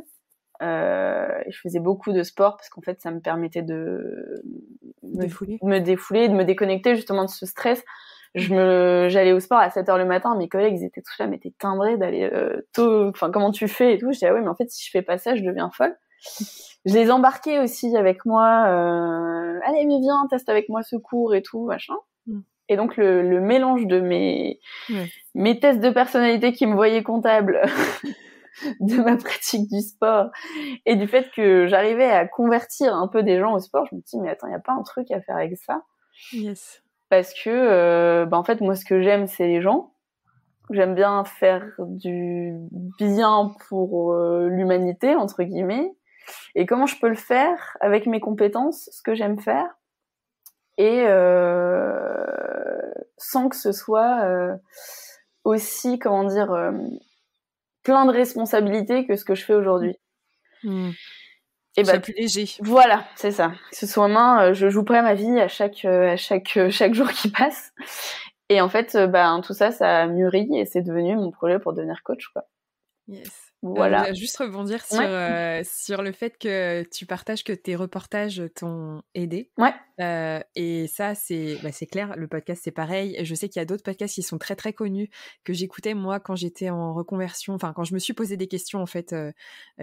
Euh, je faisais beaucoup de sport parce qu'en fait, ça me permettait de me défouler. de me déconnecter justement de ce stress. Je me, j'allais au sport à 7 heures le matin. Mes collègues ils étaient tous là, mais étaient timbrés d'aller euh, tôt. Enfin, comment tu fais et tout. Je dis ah mais en fait, si je fais pas ça, je deviens folle. Je les embarquais aussi avec moi. Euh, Allez, mais viens, teste avec moi ce cours et tout, machin. Mm. Et donc le, mélange de mes, tests de personnalité qui me voyaient comptable, <laughs> de ma pratique du sport et du fait que j'arrivais à convertir un peu des gens au sport, je me dis mais attends, il n'y a pas un truc à faire avec ça Parce que euh, bah, en fait moi ce que j'aime c'est les gens. J'aime bien faire du bien pour euh, l'humanité entre guillemets. Et comment je peux le faire avec mes compétences, ce que j'aime faire et euh, sans que ce soit euh, aussi, comment dire, euh, plein de responsabilités que ce que je fais aujourd'hui. Mmh. mmh. Et bah, plus léger. Voilà, c'est ça. ce soir main, je joue près ma vie à chaque, à chaque, chaque jour qui passe. Et en fait, ben tout ça, ça a mûri et c'est devenu mon projet pour devenir coach. Quoi. Yes. Euh, voilà. juste rebondir sur, euh, sur le fait que tu partages que tes reportages t'ont aidé. Ouais. Euh, et ça, c'est bah, clair, le podcast, c'est pareil. Je sais qu'il y a d'autres podcasts qui sont très, très connus, que j'écoutais moi quand j'étais en reconversion, enfin, quand je me suis posé des questions, en fait,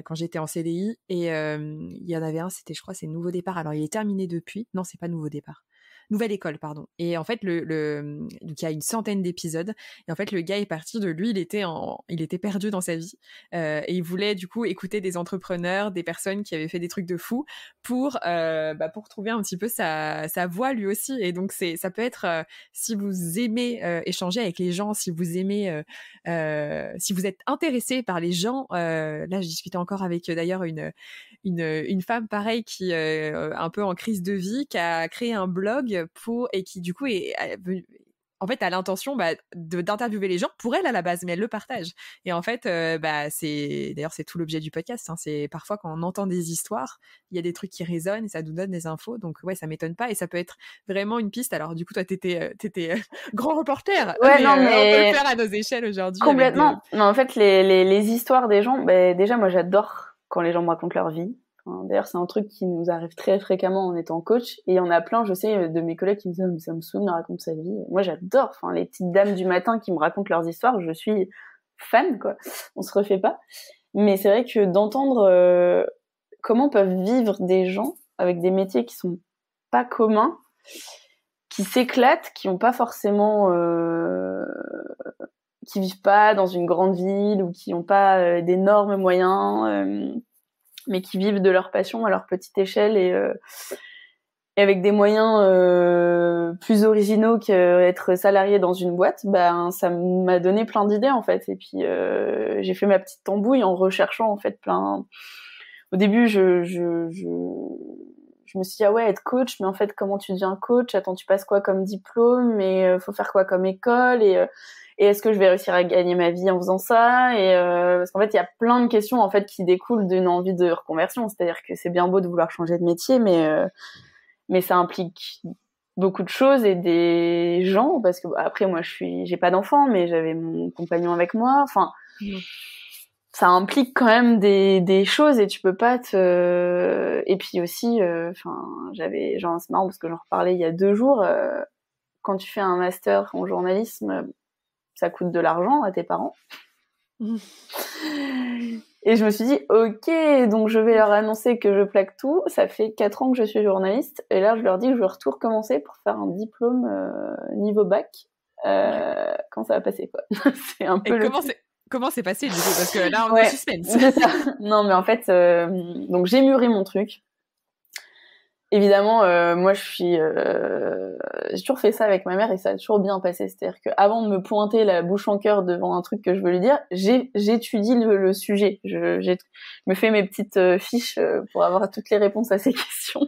quand j'étais en CDI. Et il y en avait un, c'était, je crois, c'est Nouveau Départ. Alors, il est terminé depuis. Non, c'est pas Nouveau Départ. Nouvelle École, pardon. Et en fait, le, le mmh, il y a une centaine d'épisodes. Et en fait, le gars est parti de lui, il était en, il était perdu dans sa vie. Euh, et il voulait du coup écouter des entrepreneurs, des personnes qui avaient fait des trucs de fou pour, euh, bah, pour trouver un petit peu sa, sa voix lui aussi. Et donc c'est, ça peut être euh, si vous aimez échanger avec les gens, si vous aimez, si vous êtes intéressé par les gens. là, je discutais encore avec d'ailleurs une, une, une femme pareille qui un peu en crise de vie, qui a créé un blog pour et qui du coup est, en fait, a l'intention bah, d'interviewer les gens pour elle à la base, mais elle le partage. Et en fait, euh, bah, c'est d'ailleurs c'est tout l'objet du podcast. Hein, c'est parfois quand on entend des histoires, il y a des trucs qui résonnent et ça nous donne des infos. Donc ouais, ça m'étonne pas et ça peut être vraiment une piste. Alors du coup, toi, t'étais euh, t'étais euh, <laughs> grand reporter. Ouais, non, on peut le faire à nos échelles aujourd'hui. Complètement. mais Non, en fait, les, les, les histoires des gens. Bah, déjà, moi, j'adore quand les gens me racontent leur vie. D'ailleurs, c'est un truc qui nous arrive très fréquemment en étant coach. Et y il en a plein, je sais, de mes collègues qui me disent, ah, ça me souvient, raconte sa vie. Moi, j'adore. Enfin, les petites dames du matin qui me racontent leurs histoires, je suis fan, quoi. On se refait pas. Mais c'est vrai que d'entendre euh, comment peuvent vivre des gens avec des métiers qui sont pas communs, qui s'éclatent, qui n'ont pas forcément, euh, qui vivent pas dans une grande ville ou qui n'ont pas euh, d'énormes moyens euh, mais qui vivent de leur passion à leur petite échelle et, euh, avec des moyens euh, plus originaux qu'être euh, salarié dans une boîte, ben ça m'a donné plein d'idées en fait. Et puis j'ai fait ma petite tambouille en recherchant en fait plein. Au début, je, je, je, je me suis dit ah ouais être coach, mais en fait comment tu deviens coach Attends, tu passes quoi comme diplôme Et faut faire quoi comme école Et et est-ce que je vais réussir à gagner ma vie en faisant ça et euh, parce qu'en fait il y a plein de questions en fait qui découlent d'une envie de reconversion c'est-à-dire que c'est bien beau de vouloir changer de métier mais euh, mais ça implique beaucoup de choses et des gens parce que bah, après moi je suis j'ai pas d'enfant mais j'avais mon compagnon avec moi enfin mmh. ça implique quand même des, des choses et tu peux pas te et puis aussi euh, enfin j'avais genre c'est marrant parce que j'en reparlais il y a deux jours quand tu fais un master en journalisme ça coûte de l'argent à tes parents. Mmh. Et je me suis dit, ok, donc je vais leur annoncer que je plaque tout. Ça fait 4 ans que je suis journaliste. Et là, je leur dis que je vais retour recommencer pour faire un diplôme euh, niveau bac. Euh, quand ça va passer, <laughs> c'est un peu. Et comment c'est passé, du coup Parce que là, on est est suspense. <laughs> Non, mais en fait, euh, donc j'ai mûri mon truc évidemment, euh, moi, je suis, euh, j'ai toujours fait ça avec ma mère et ça a toujours bien passé. C'est-à-dire qu'avant de me pointer la bouche en cœur devant un truc que je veux lui dire, j'étudie le, sujet. Je, me fais mes petites euh, fiches pour avoir toutes les réponses à ces <laughs> questions.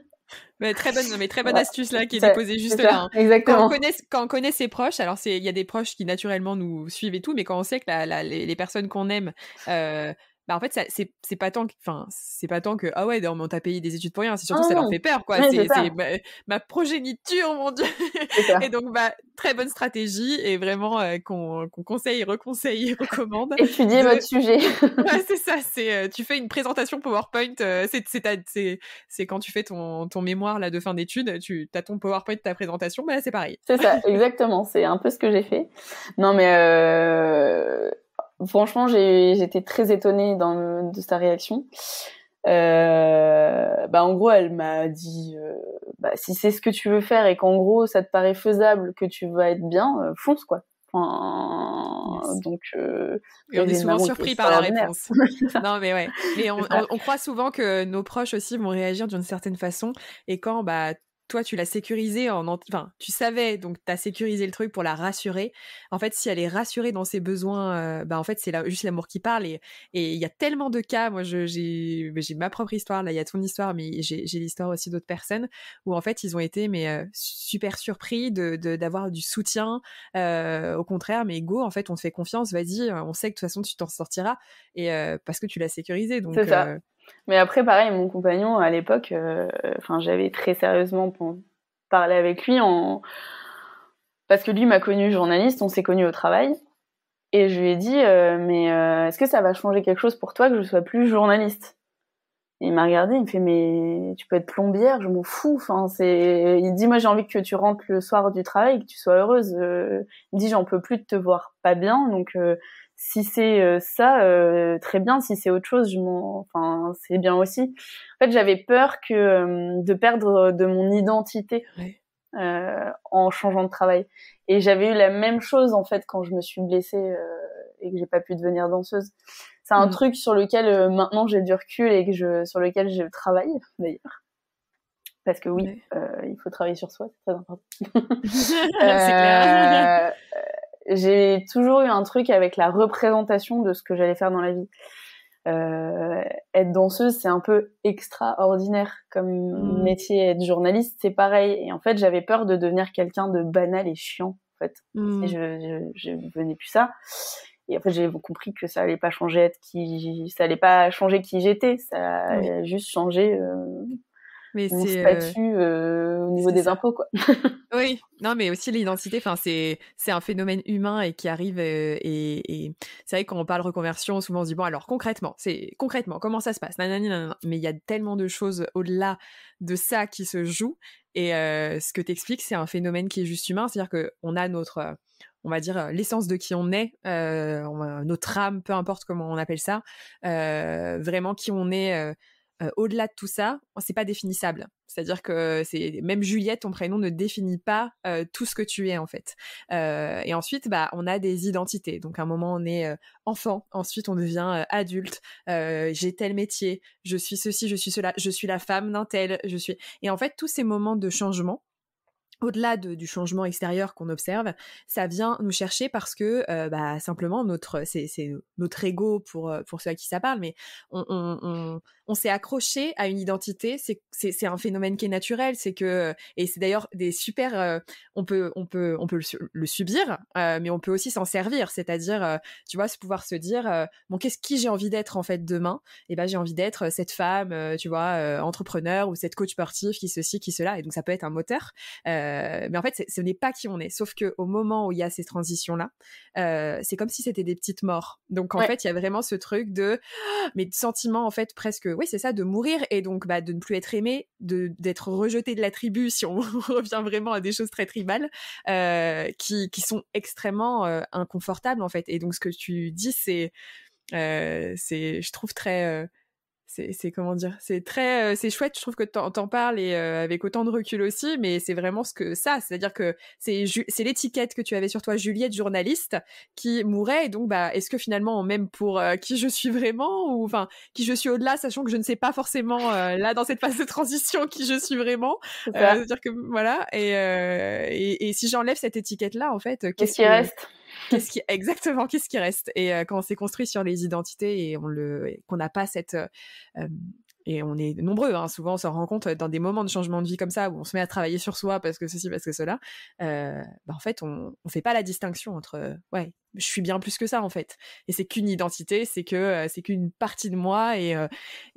Mais très bonne, mais très bonne astuce là qui est posée juste là. Exactement. Hein. Quand on, connaît, connaît ses proches, alors il y a des proches qui naturellement nous suivent et tout, mais quand on sait que les, personnes qu'on aime bah en fait c'est c'est pas tant que enfin c'est pas tant que ah ouais on t'a payé des études pour rien c'est surtout que ah ça leur fait peur quoi c'est ma, progéniture mon dieu <laughs> et donc bah très bonne stratégie et vraiment euh, qu'on conseille reconseille recommande étudier votre sujet <laughs> ouais <laughs> c'est ça c'est euh, tu fais une présentation PowerPoint euh, c'est c'est c'est quand tu fais ton ton mémoire là de fin d'études tu as ton PowerPoint ta présentation bah c'est pareil c'est ça exactement c'est un peu ce que j'ai fait non mais franchement, j'étais très étonnée de sa réaction. Euh, bah en gros, elle m'a dit euh, bah, si c'est ce que tu veux faire et qu'en gros ça te paraît faisable, que tu vas être bien, euh, fonce quoi. Enfin, Donc, on est souvent surpris par la réponse. <laughs> non, mais ouais. on, on, croit souvent que nos proches aussi vont réagir d'une certaine façon. Et quand bah, toi, tu l'as sécurisé, en, enfin, tu savais, donc tu as sécurisé le truc pour la rassurer. En fait, si elle est rassurée dans ses besoins, euh, bah, en fait, c'est là juste l'amour qui parle. Et il y a tellement de cas. Moi, j'ai, ma propre histoire. Là, il y a ton histoire, mais j'ai, l'histoire aussi d'autres personnes où, en fait, ils ont été, mais euh, super surpris de, d'avoir du soutien. Euh, au contraire, mais go, en fait, on te fait confiance. Vas-y, on sait que de toute façon, tu t'en sortiras. Et parce que tu l'as sécurisé. Donc, c'est ça. Mais après, pareil, mon compagnon, à l'époque, euh, enfin, j'avais très sérieusement parlé avec lui en... parce que lui m'a connu journaliste, on s'est connu au travail. Et je lui ai dit, euh, mais euh, est-ce que ça va changer quelque chose pour toi que je sois plus journaliste Il m'a regardé, il me fait, mais tu peux être plombière, je m'en fous. Enfin, c'est... Il dit, moi j'ai envie que tu rentres le soir du travail que tu sois heureuse. il dit, j'en peux plus de te voir pas bien, donc si c'est euh, ça, euh, très bien. Si c'est autre chose, je m'en, enfin, c'est bien aussi. En fait, j'avais peur que euh, de perdre de mon identité euh, en changeant de travail. Et j'avais eu la même chose en fait quand je me suis blessée et que j'ai pas pu devenir danseuse. C'est un mmh. truc sur lequel maintenant j'ai du recul et que je, sur lequel je travaille <laughs> d'ailleurs. Parce que oui, euh, il faut travailler sur soi, c'est très important. <laughs> c'est clair. <laughs> j'ai toujours eu un truc avec la représentation de ce que j'allais faire dans la vie. Euh, être danseuse, c'est un peu extraordinaire comme mmh. métier. Être journaliste, c'est pareil. Et en fait, j'avais peur de devenir quelqu'un de banal et chiant. En fait, mmh. et je, je, je venais plus ça. Et en fait, j'ai compris que ça allait pas changer être qui, ça allait pas changer qui j'étais. Ça allait juste changer euh, mais c'est euh, euh, au niveau des impôts, quoi. <laughs> oui, non, mais aussi l'identité. Enfin, c'est un phénomène humain et qui arrive. Euh, et, c'est vrai quand on parle reconversion, souvent on se dit bon, alors concrètement, c'est concrètement comment ça se passe. Mais il y a tellement de choses au-delà de ça qui se jouent. Et ce que expliques, c'est un phénomène qui est juste humain, c'est-à-dire qu'on a notre on va dire l'essence de qui on est, notre âme, peu importe comment on appelle ça, vraiment qui on est euh, au-delà de tout ça, oh, c'est pas définissable. C'est-à-dire que c'est même Juliette, ton prénom ne définit pas euh, tout ce que tu es en fait. Euh, et ensuite, bah, on a des identités. Donc à un moment, on est enfant. Ensuite, on devient adulte. J'ai tel métier. Je suis ceci. Je suis cela. Je suis la femme d'un tel. Je suis. Et en fait, tous ces moments de changement, au-delà du changement extérieur qu'on observe, ça vient nous chercher parce que bah, simplement notre c'est, notre ego pour pour ceux à qui ça parle, mais on, on s'est accroché à une identité. C'est un phénomène qui est naturel. C'est que et c'est d'ailleurs des super. Euh, on peut on peut on peut le, subir, euh, mais on peut aussi s'en servir. C'est-à-dire, euh, tu vois, se pouvoir se dire bon, qu'est-ce qui j'ai envie d'être en fait demain Et eh ben, j'ai envie d'être cette femme, tu vois, entrepreneur ou cette coach sportive qui ceci, qui cela. Et donc ça peut être un moteur. mais en fait, ce n'est pas qui on est. Sauf que au moment où il y a ces transitions là, c'est comme si c'était des petites morts. Donc en fait, il y a vraiment ce truc de <gasps> mais de sentiments, en fait presque oui, c'est ça, de mourir et donc bah, de ne plus être aimé, d'être rejeté de la tribu, si on <laughs> revient vraiment à des choses très tribales, euh, qui, qui, sont extrêmement euh, inconfortables en fait. Et donc ce que tu dis, c'est, euh, c'est je trouve très c'est comment dire c'est très euh, c'est chouette je trouve que t'en parles et euh, avec autant de recul aussi mais c'est vraiment ce que ça c'est à dire que c'est c'est l'étiquette que tu avais sur toi Juliette journaliste qui mourait et donc bah est-ce que finalement même pour euh, qui je suis vraiment ou enfin qui je suis au-delà sachant que je ne sais pas forcément là dans cette phase de transition qui je suis vraiment dire que voilà et et, si j'enlève cette étiquette là en fait qu'est-ce qui reste qu'est-ce qui exactement qu'est-ce qui reste et euh, quand on s'est construit sur les identités et on le qu'on n'a pas cette euh, et on est nombreux, hein, souvent on se rend compte euh, dans des moments de changement de vie comme ça, où on se met à travailler sur soi parce que ceci, parce que cela, bah, en fait on ne fait pas la distinction entre, ouais, je suis bien plus que ça en fait, et c'est qu'une identité, c'est que c'est qu'une partie de moi, et,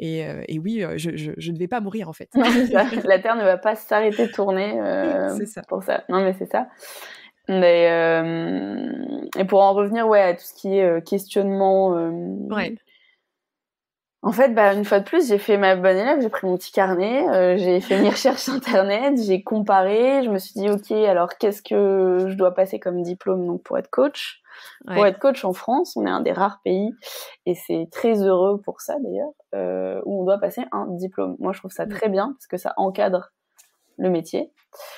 et, oui, je, ne vais pas mourir en fait. la Terre ne va pas s'arrêter de tourner <laughs> euh, pour ça. Non mais c'est ça. Mais, euh, et pour en revenir ouais, à tout ce qui est euh, questionnement. Euh, en fait, bah, une fois de plus, j'ai fait ma bonne élève, j'ai pris mon petit carnet, j'ai fait mes <laughs> recherches internet, j'ai comparé, je me suis dit, ok, alors qu'est-ce que je dois passer comme diplôme donc, pour être coach Pour être coach en France, on est un des rares pays, et c'est très heureux pour ça d'ailleurs, où on doit passer un diplôme. Moi, je trouve ça mm. très bien parce que ça encadre le métier.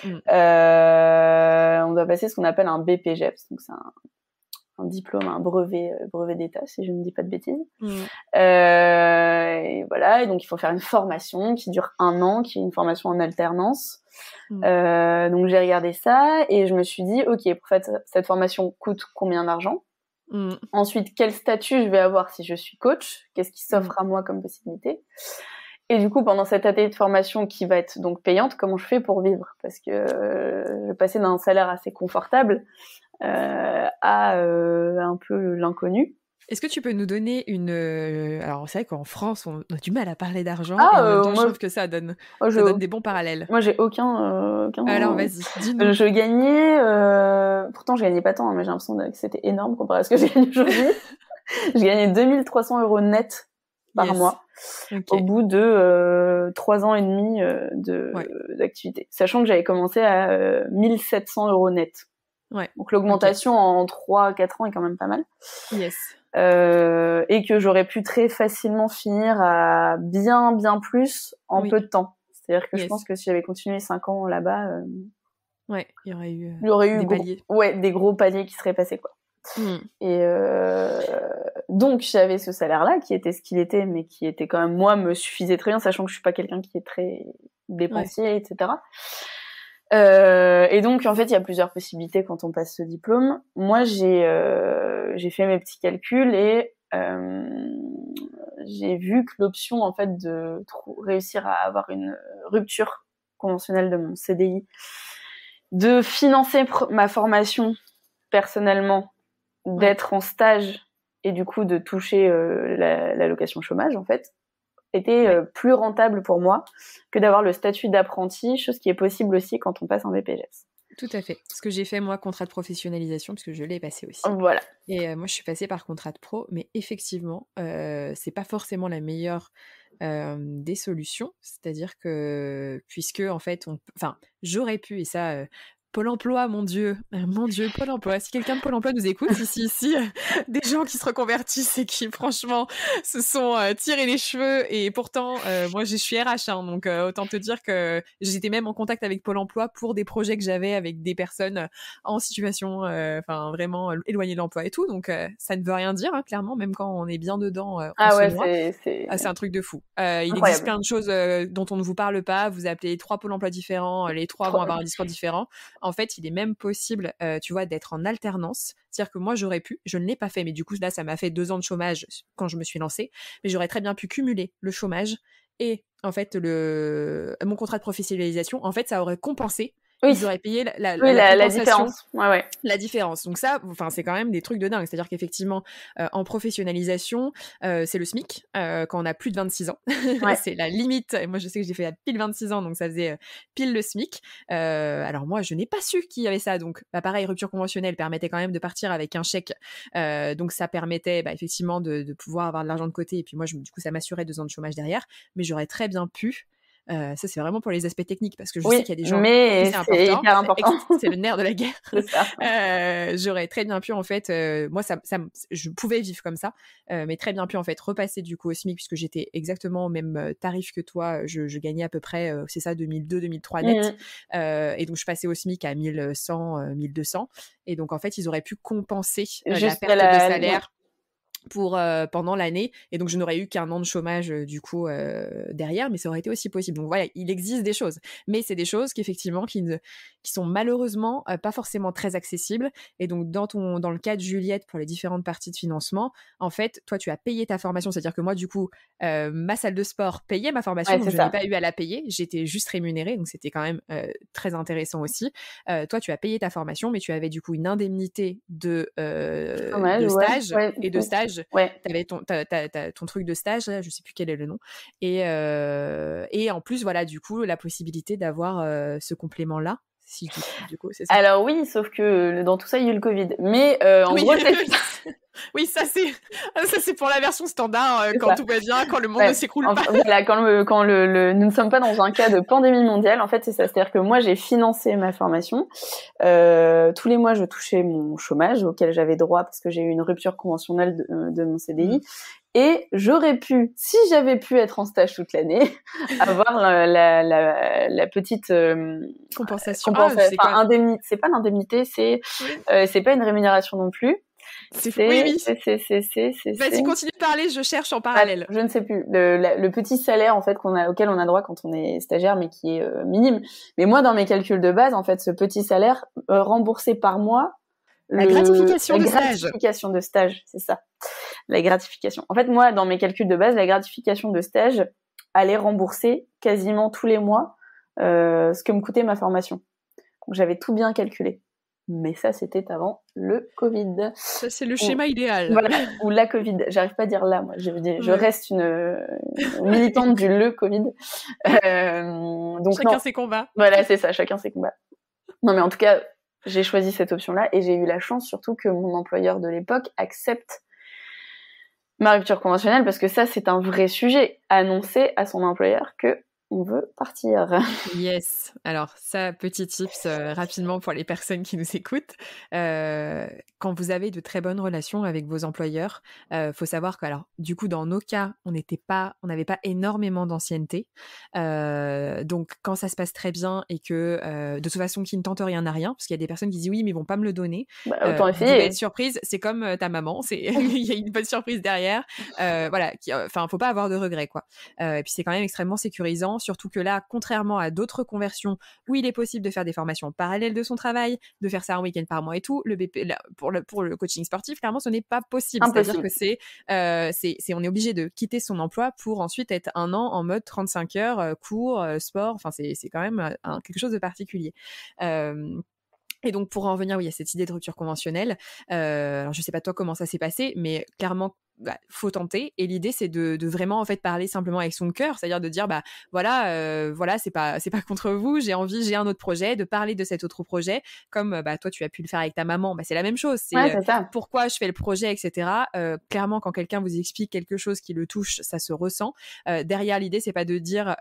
Mm. Euh, on doit passer ce qu'on appelle un BPGEPS, donc c'est un, diplôme, un brevet, euh, brevet d'État, si je ne dis pas de bêtises. Mm. Euh, voilà, donc il faut faire une formation qui dure un an, qui est une formation en alternance. Mm. donc j'ai regardé ça et je me suis dit, ok, pour cette formation coûte combien d'argent Ensuite, quel statut je vais avoir si je suis coach Qu'est-ce qui s'offre à moi comme possibilité et du coup, pendant cette année de formation qui va être donc payante, comment je fais pour vivre Parce que euh, je passais d'un salaire assez confortable euh, à euh, un peu l'inconnu. Est-ce que tu peux nous donner une... Alors c'est vrai qu'en France, on a du mal à parler d'argent, ah, et je trouve que ça donne, oh, je... donne des bons parallèles. Moi, j'ai aucun, aucun... Alors vas-y, Je gagnais... Pourtant, je gagnais pas tant, hein, mais j'ai l'impression que c'était énorme comparé à ce que j'ai gagné aujourd'hui. <laughs> je gagnais 2300 euros net par mois au bout de euh, trois ans et demi euh, de d'activité, sachant que j'avais commencé à 1700 euh, euros net. Ouais. Donc l'augmentation en 3 quatre ans est quand même pas mal. Yes. Euh, et que j'aurais pu très facilement finir à bien bien plus en peu de temps. C'est-à-dire que je pense que si j'avais continué cinq ans là-bas, ouais, il y aurait eu, des gros, Ouais, des gros paliers qui seraient passés quoi. Hmm. Et euh, donc j'avais ce salaire-là qui était ce qu'il était, mais qui était quand même moi me suffisait très bien, sachant que je suis pas quelqu'un qui est très dépensier, etc. Euh, et donc en fait il y a plusieurs possibilités quand on passe ce diplôme. Moi j'ai euh, j'ai fait mes petits calculs et j'ai vu que l'option en fait de réussir à avoir une rupture conventionnelle de mon CDI, de financer ma formation personnellement d'être en stage et du coup de toucher euh, la l'allocation chômage en fait était euh, plus rentable pour moi que d'avoir le statut d'apprenti, chose qui est possible aussi quand on passe en VPGS. Tout à fait. Ce que j'ai fait moi, contrat de professionnalisation, parce que je l'ai passé aussi. Voilà. Et euh, moi, je suis passée par contrat de pro, mais effectivement, c'est pas forcément la meilleure des solutions, c'est-à-dire que puisque en fait, on, enfin, j'aurais pu et ça, Pôle emploi, mon Dieu, euh, mon Dieu, Pôle emploi. Si quelqu'un de Pôle emploi nous écoute ici, ici, euh, des gens qui se reconvertissent et qui, franchement, se sont euh, tirés les cheveux. Et pourtant, moi, je suis RH, hein, donc autant te dire que j'étais même en contact avec Pôle emploi pour des projets que j'avais avec des personnes en situation, enfin, vraiment éloignées de l'emploi et tout. Donc, ça ne veut rien dire, hein, clairement, même quand on est bien dedans. ah ouais, ah, c'est un truc de fou. il existe plein de choses dont on ne vous parle pas. Vous appelez trois Pôle emploi différents, les trois, trois. vont avoir un discours différent en fait, il est même possible, euh, tu vois, d'être en alternance. C'est-à-dire que moi, j'aurais pu, je ne l'ai pas fait, mais du coup, là, ça m'a fait deux ans de chômage quand je me suis lancée, mais j'aurais très bien pu cumuler le chômage et en fait le mon contrat de professionnalisation. En fait, ça aurait compensé oui. ils payé la, la, la, différence. Ouais, ouais. La différence. Donc ça, enfin, c'est quand même des trucs de dingue. C'est-à-dire qu'effectivement, euh, en professionnalisation, euh, c'est le SMIC euh, quand on a plus de 26 ans. <laughs> c'est la limite. Et moi, je sais que j'ai fait pile 26 ans, donc ça faisait pile le SMIC. alors moi, je n'ai pas su qu'il y avait ça. Donc, bah, pareil, rupture conventionnelle permettait quand même de partir avec un chèque. donc ça permettait bah, effectivement de, pouvoir avoir de l'argent de côté. Et puis moi, du coup, ça m'assurait deux ans de chômage derrière. Mais j'aurais très bien pu euh, ça, c'est vraiment pour les aspects techniques parce que je sais qu'il y a des gens. Mais c'est important. important. c'est le nerf de la guerre. <laughs> <laughs> Euh, j'aurais très bien pu en fait, euh, moi, je pouvais vivre comme ça, mais très bien pu en fait repasser du coup au SMIC puisque j'étais exactement au même tarif que toi. Je, gagnais à peu près, c'est ça, 2002-2003 net. Mmh. et donc je passais au SMIC à 1100, 1200. Et donc en fait, ils auraient pu compenser la perte de salaire pour pendant l'année et donc je n'aurais eu qu'un an de chômage du coup derrière mais ça aurait été aussi possible donc voilà il existe des choses mais c'est des choses effectivement qui ne, qui sont malheureusement pas forcément très accessibles et donc dans ton dans le cas de Juliette pour les différentes parties de financement en fait toi tu as payé ta formation c'est à dire que moi du coup ma salle de sport payait ma formation je n'ai pas eu à la payer j'étais juste rémunérée donc c'était quand même très intéressant aussi toi tu as payé ta formation mais tu avais du coup une indemnité de, de stage et de stage Ouais. T'avais ton, ton truc de stage, je sais plus quel est le nom. Et, euh, et en plus, voilà, du coup, la possibilité d'avoir euh, ce complément-là. <laughs> coup, Alors oui, sauf que euh, dans tout ça, il y a eu le Covid. Mais euh, en oui, gros, <laughs> oui, ça c'est ah, ça c'est pour la version standard euh, quand tout va bien, quand le monde ne s'écroule pas. <laughs> quand le, quand le, nous ne sommes pas dans un cas de pandémie mondiale, en fait c'est ça. C'est-à-dire que moi j'ai financé ma formation. Euh, tous les mois je touchais mon chômage auquel j'avais droit parce que j'ai eu une rupture conventionnelle de, de mon CDI mmh. Et j'aurais pu, si j'avais pu être en stage toute l'année, <laughs> avoir euh, la, la, la, petite compensation, indemnité. C'est pas l'indemnité, c'est c'est pas une rémunération non plus. C'est Vas-y, continue de parler, je cherche en ah, parallèle. je ne sais plus. Le, petit salaire, en fait, qu'on a, auquel on a droit quand on est stagiaire, mais qui est euh, minime. Mais moi, dans mes calculs de base, en fait, ce petit salaire euh, remboursé par mois. La gratification, la gratification de stage, c'est ça la gratification. En fait, moi, dans mes calculs de base, la gratification de stage allait rembourser quasiment tous les mois euh, ce que me coûtait ma formation. Donc j'avais tout bien calculé. Mais ça, c'était avant le Covid. Ça, c'est le schéma idéal. Voilà, ou la Covid. J'arrive pas à dire là, moi. Je, je reste une, militante du le Covid. Euh, donc, chacun ses combats. Voilà, c'est ça, chacun ses combats. Non, mais en tout cas, j'ai choisi cette option-là et j'ai eu la chance surtout que mon employeur de l'époque accepte ma rupture conventionnelle parce que ça c'est un vrai sujet annoncer à son employeur que on veut partir. <laughs> Yes. Alors ça, petit tips euh, rapidement pour les personnes qui nous écoutent. Euh, quand vous avez de très bonnes relations avec vos employeurs, euh, faut savoir que alors du coup dans nos cas, on n'était pas, on n'avait pas énormément d'ancienneté. Euh, donc quand ça se passe très bien et que de toute façon qui ne tente rien à rien, parce qu'il y a des personnes qui disent oui mais ils vont pas me le donner. Bah, autant essayer. Une surprise, c'est comme ta maman, c'est <laughs> <laughs> il y a une bonne surprise derrière. voilà, enfin faut pas avoir de regrets quoi. et puis c'est quand même extrêmement sécurisant surtout que là, contrairement à d'autres conversions où il est possible de faire des formations parallèles de son travail, de faire ça un week-end par mois et tout, le BP, pour, le, coaching sportif, clairement, ce n'est pas possible. C'est-à-dire que euh, c'est, on est obligé de quitter son emploi pour ensuite être un an en mode 35 heures, euh, cours, euh, sport, enfin, c'est quand même quelque chose de particulier. Et donc pour en revenir, oui, il y a cette idée de rupture conventionnelle. je alors je sais pas toi comment ça s'est passé, mais clairement bah, faut tenter. Et l'idée, c'est de, de, vraiment en fait parler simplement avec son cœur, c'est-à-dire de dire bah voilà, euh, voilà, c'est pas c'est pas contre vous. J'ai envie, j'ai un autre projet, de parler de cet autre projet. Comme euh, bah toi, tu as pu le faire avec ta maman, bah c'est la même chose. C'est euh, pourquoi je fais le projet, etc. clairement, quand quelqu'un vous explique quelque chose qui le touche, ça se ressent. derrière, l'idée, c'est pas de dire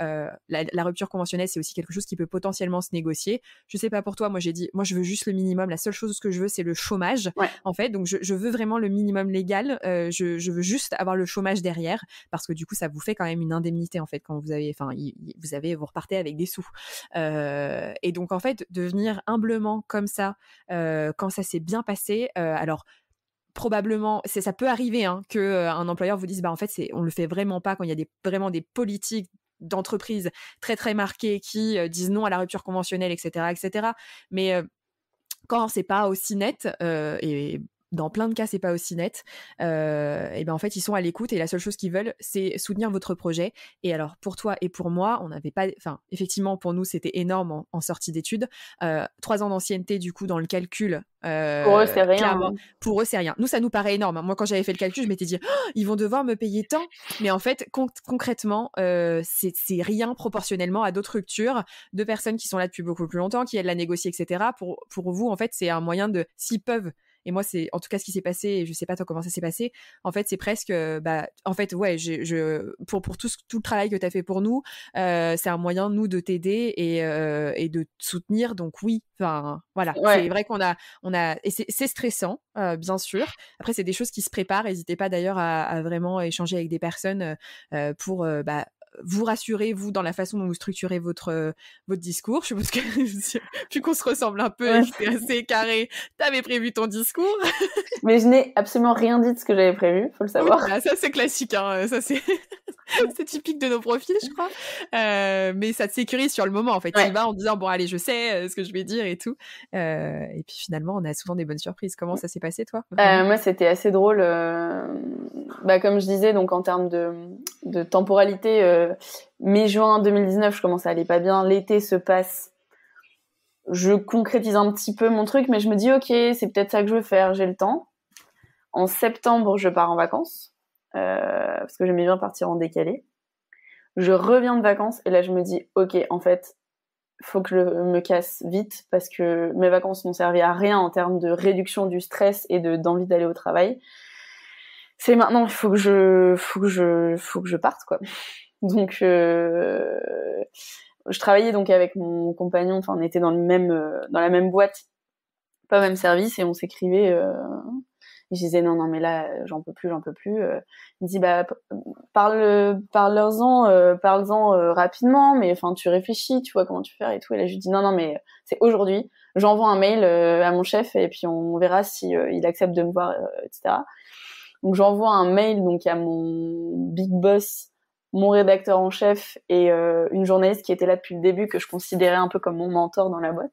la, rupture conventionnelle, c'est aussi quelque chose qui peut potentiellement se négocier. Je sais pas pour toi, moi j'ai dit, moi je veux juste le minimum. La seule chose que je veux, c'est le chômage. En fait, donc je, je, veux vraiment le minimum légal. je, je veux juste avoir le chômage derrière, parce que du coup, ça vous fait quand même une indemnité en fait quand vous avez, enfin, vous avez, vous repartez avec des sous. Euh, et donc en fait, devenir humblement comme ça, euh, quand ça s'est bien passé, euh, alors probablement, c'est ça peut arriver hein, que un employeur vous dise, bah en fait, c'est, on le fait vraiment pas quand il y a des, vraiment des politiques d'entreprise très très marquées qui disent non à la rupture conventionnelle, etc., etc. Mais quand c'est pas aussi net, et dans plein de cas, c'est pas aussi net. Euh, et ben en fait, ils sont à l'écoute et la seule chose qu'ils veulent, c'est soutenir votre projet. Et alors pour toi et pour moi, on n'avait pas, enfin effectivement pour nous c'était énorme en, sortie d'études, euh, trois ans d'ancienneté du coup dans le calcul. Euh, pour eux c'est rien. Hein. Pour eux c'est rien. Nous ça nous paraît énorme. Hein. Moi quand j'avais fait le calcul, je m'étais dit oh, ils vont devoir me payer tant. Mais en fait concrètement c'est rien proportionnellement à d'autres ruptures de personnes qui sont là depuis beaucoup plus longtemps, qui aident la négocier, etc. Pour pour vous en fait c'est un moyen de s'ils peuvent et moi, c'est en tout cas ce qui s'est passé, et je sais pas toi comment ça s'est passé. En fait, c'est presque, euh, bah, en fait, ouais, je, pour, pour tout, tout le travail que tu as fait pour nous, euh, c'est un moyen, nous, de t'aider euh, et, de te soutenir. Donc, oui, enfin, voilà. C'est vrai qu'on a, on a, et c'est stressant, bien sûr. Après, c'est des choses qui se préparent. N'hésitez pas d'ailleurs à, à, vraiment échanger avec des personnes pour, bah, vous rassurez, vous, dans la façon dont vous structurez votre, euh, votre discours. Je pense que, <laughs> vu qu'on se ressemble un peu c'est assez carré, t'avais prévu ton discours. <laughs> Mais je n'ai absolument rien dit de ce que j'avais prévu, faut le savoir. ça, c'est classique, hein. Ça, c'est, <laughs> c'est typique de nos profils, je crois. Euh, mais ça te sécurise sur le moment, en fait. Tu vas en disant, bon, allez, je sais euh, ce que je vais dire et tout. et puis finalement, on a souvent des bonnes surprises. Comment ça s'est passé, toi? moi, c'était assez drôle. Bah, comme je disais, donc, en termes de, de temporalité, euh, mai-juin 2019, je commence à aller pas bien. L'été se passe. Je concrétise un petit peu mon truc, mais je me dis, OK, c'est peut-être ça que je veux faire, j'ai le temps. En septembre, je pars en vacances, euh, parce que j'aimais bien partir en décalé. Je reviens de vacances, et là, je me dis, OK, en fait, faut que je me casse vite, parce que mes vacances n'ont servi à rien en termes de réduction du stress et de, d'envie d'aller au travail c'est maintenant il faut que je faut que je faut que je parte quoi donc, euh, je travaillais donc avec mon compagnon. Enfin, on était dans le même, euh, dans la même boîte, pas même service, et on s'écrivait. Euh, je disais non, non, mais là, j'en peux plus, j'en peux plus. Euh. il me dit bah parle, parle-en, euh, en rapidement, mais enfin tu réfléchis, tu vois comment tu fais et tout. Et là, je lui dis non, non, mais c'est aujourd'hui. J'envoie un mail à mon chef et puis on verra si il accepte de me voir, etc. Donc j'envoie un mail donc à mon big boss mon rédacteur en chef et euh, une journaliste qui était là depuis le début que je considérais un peu comme mon mentor dans la boîte.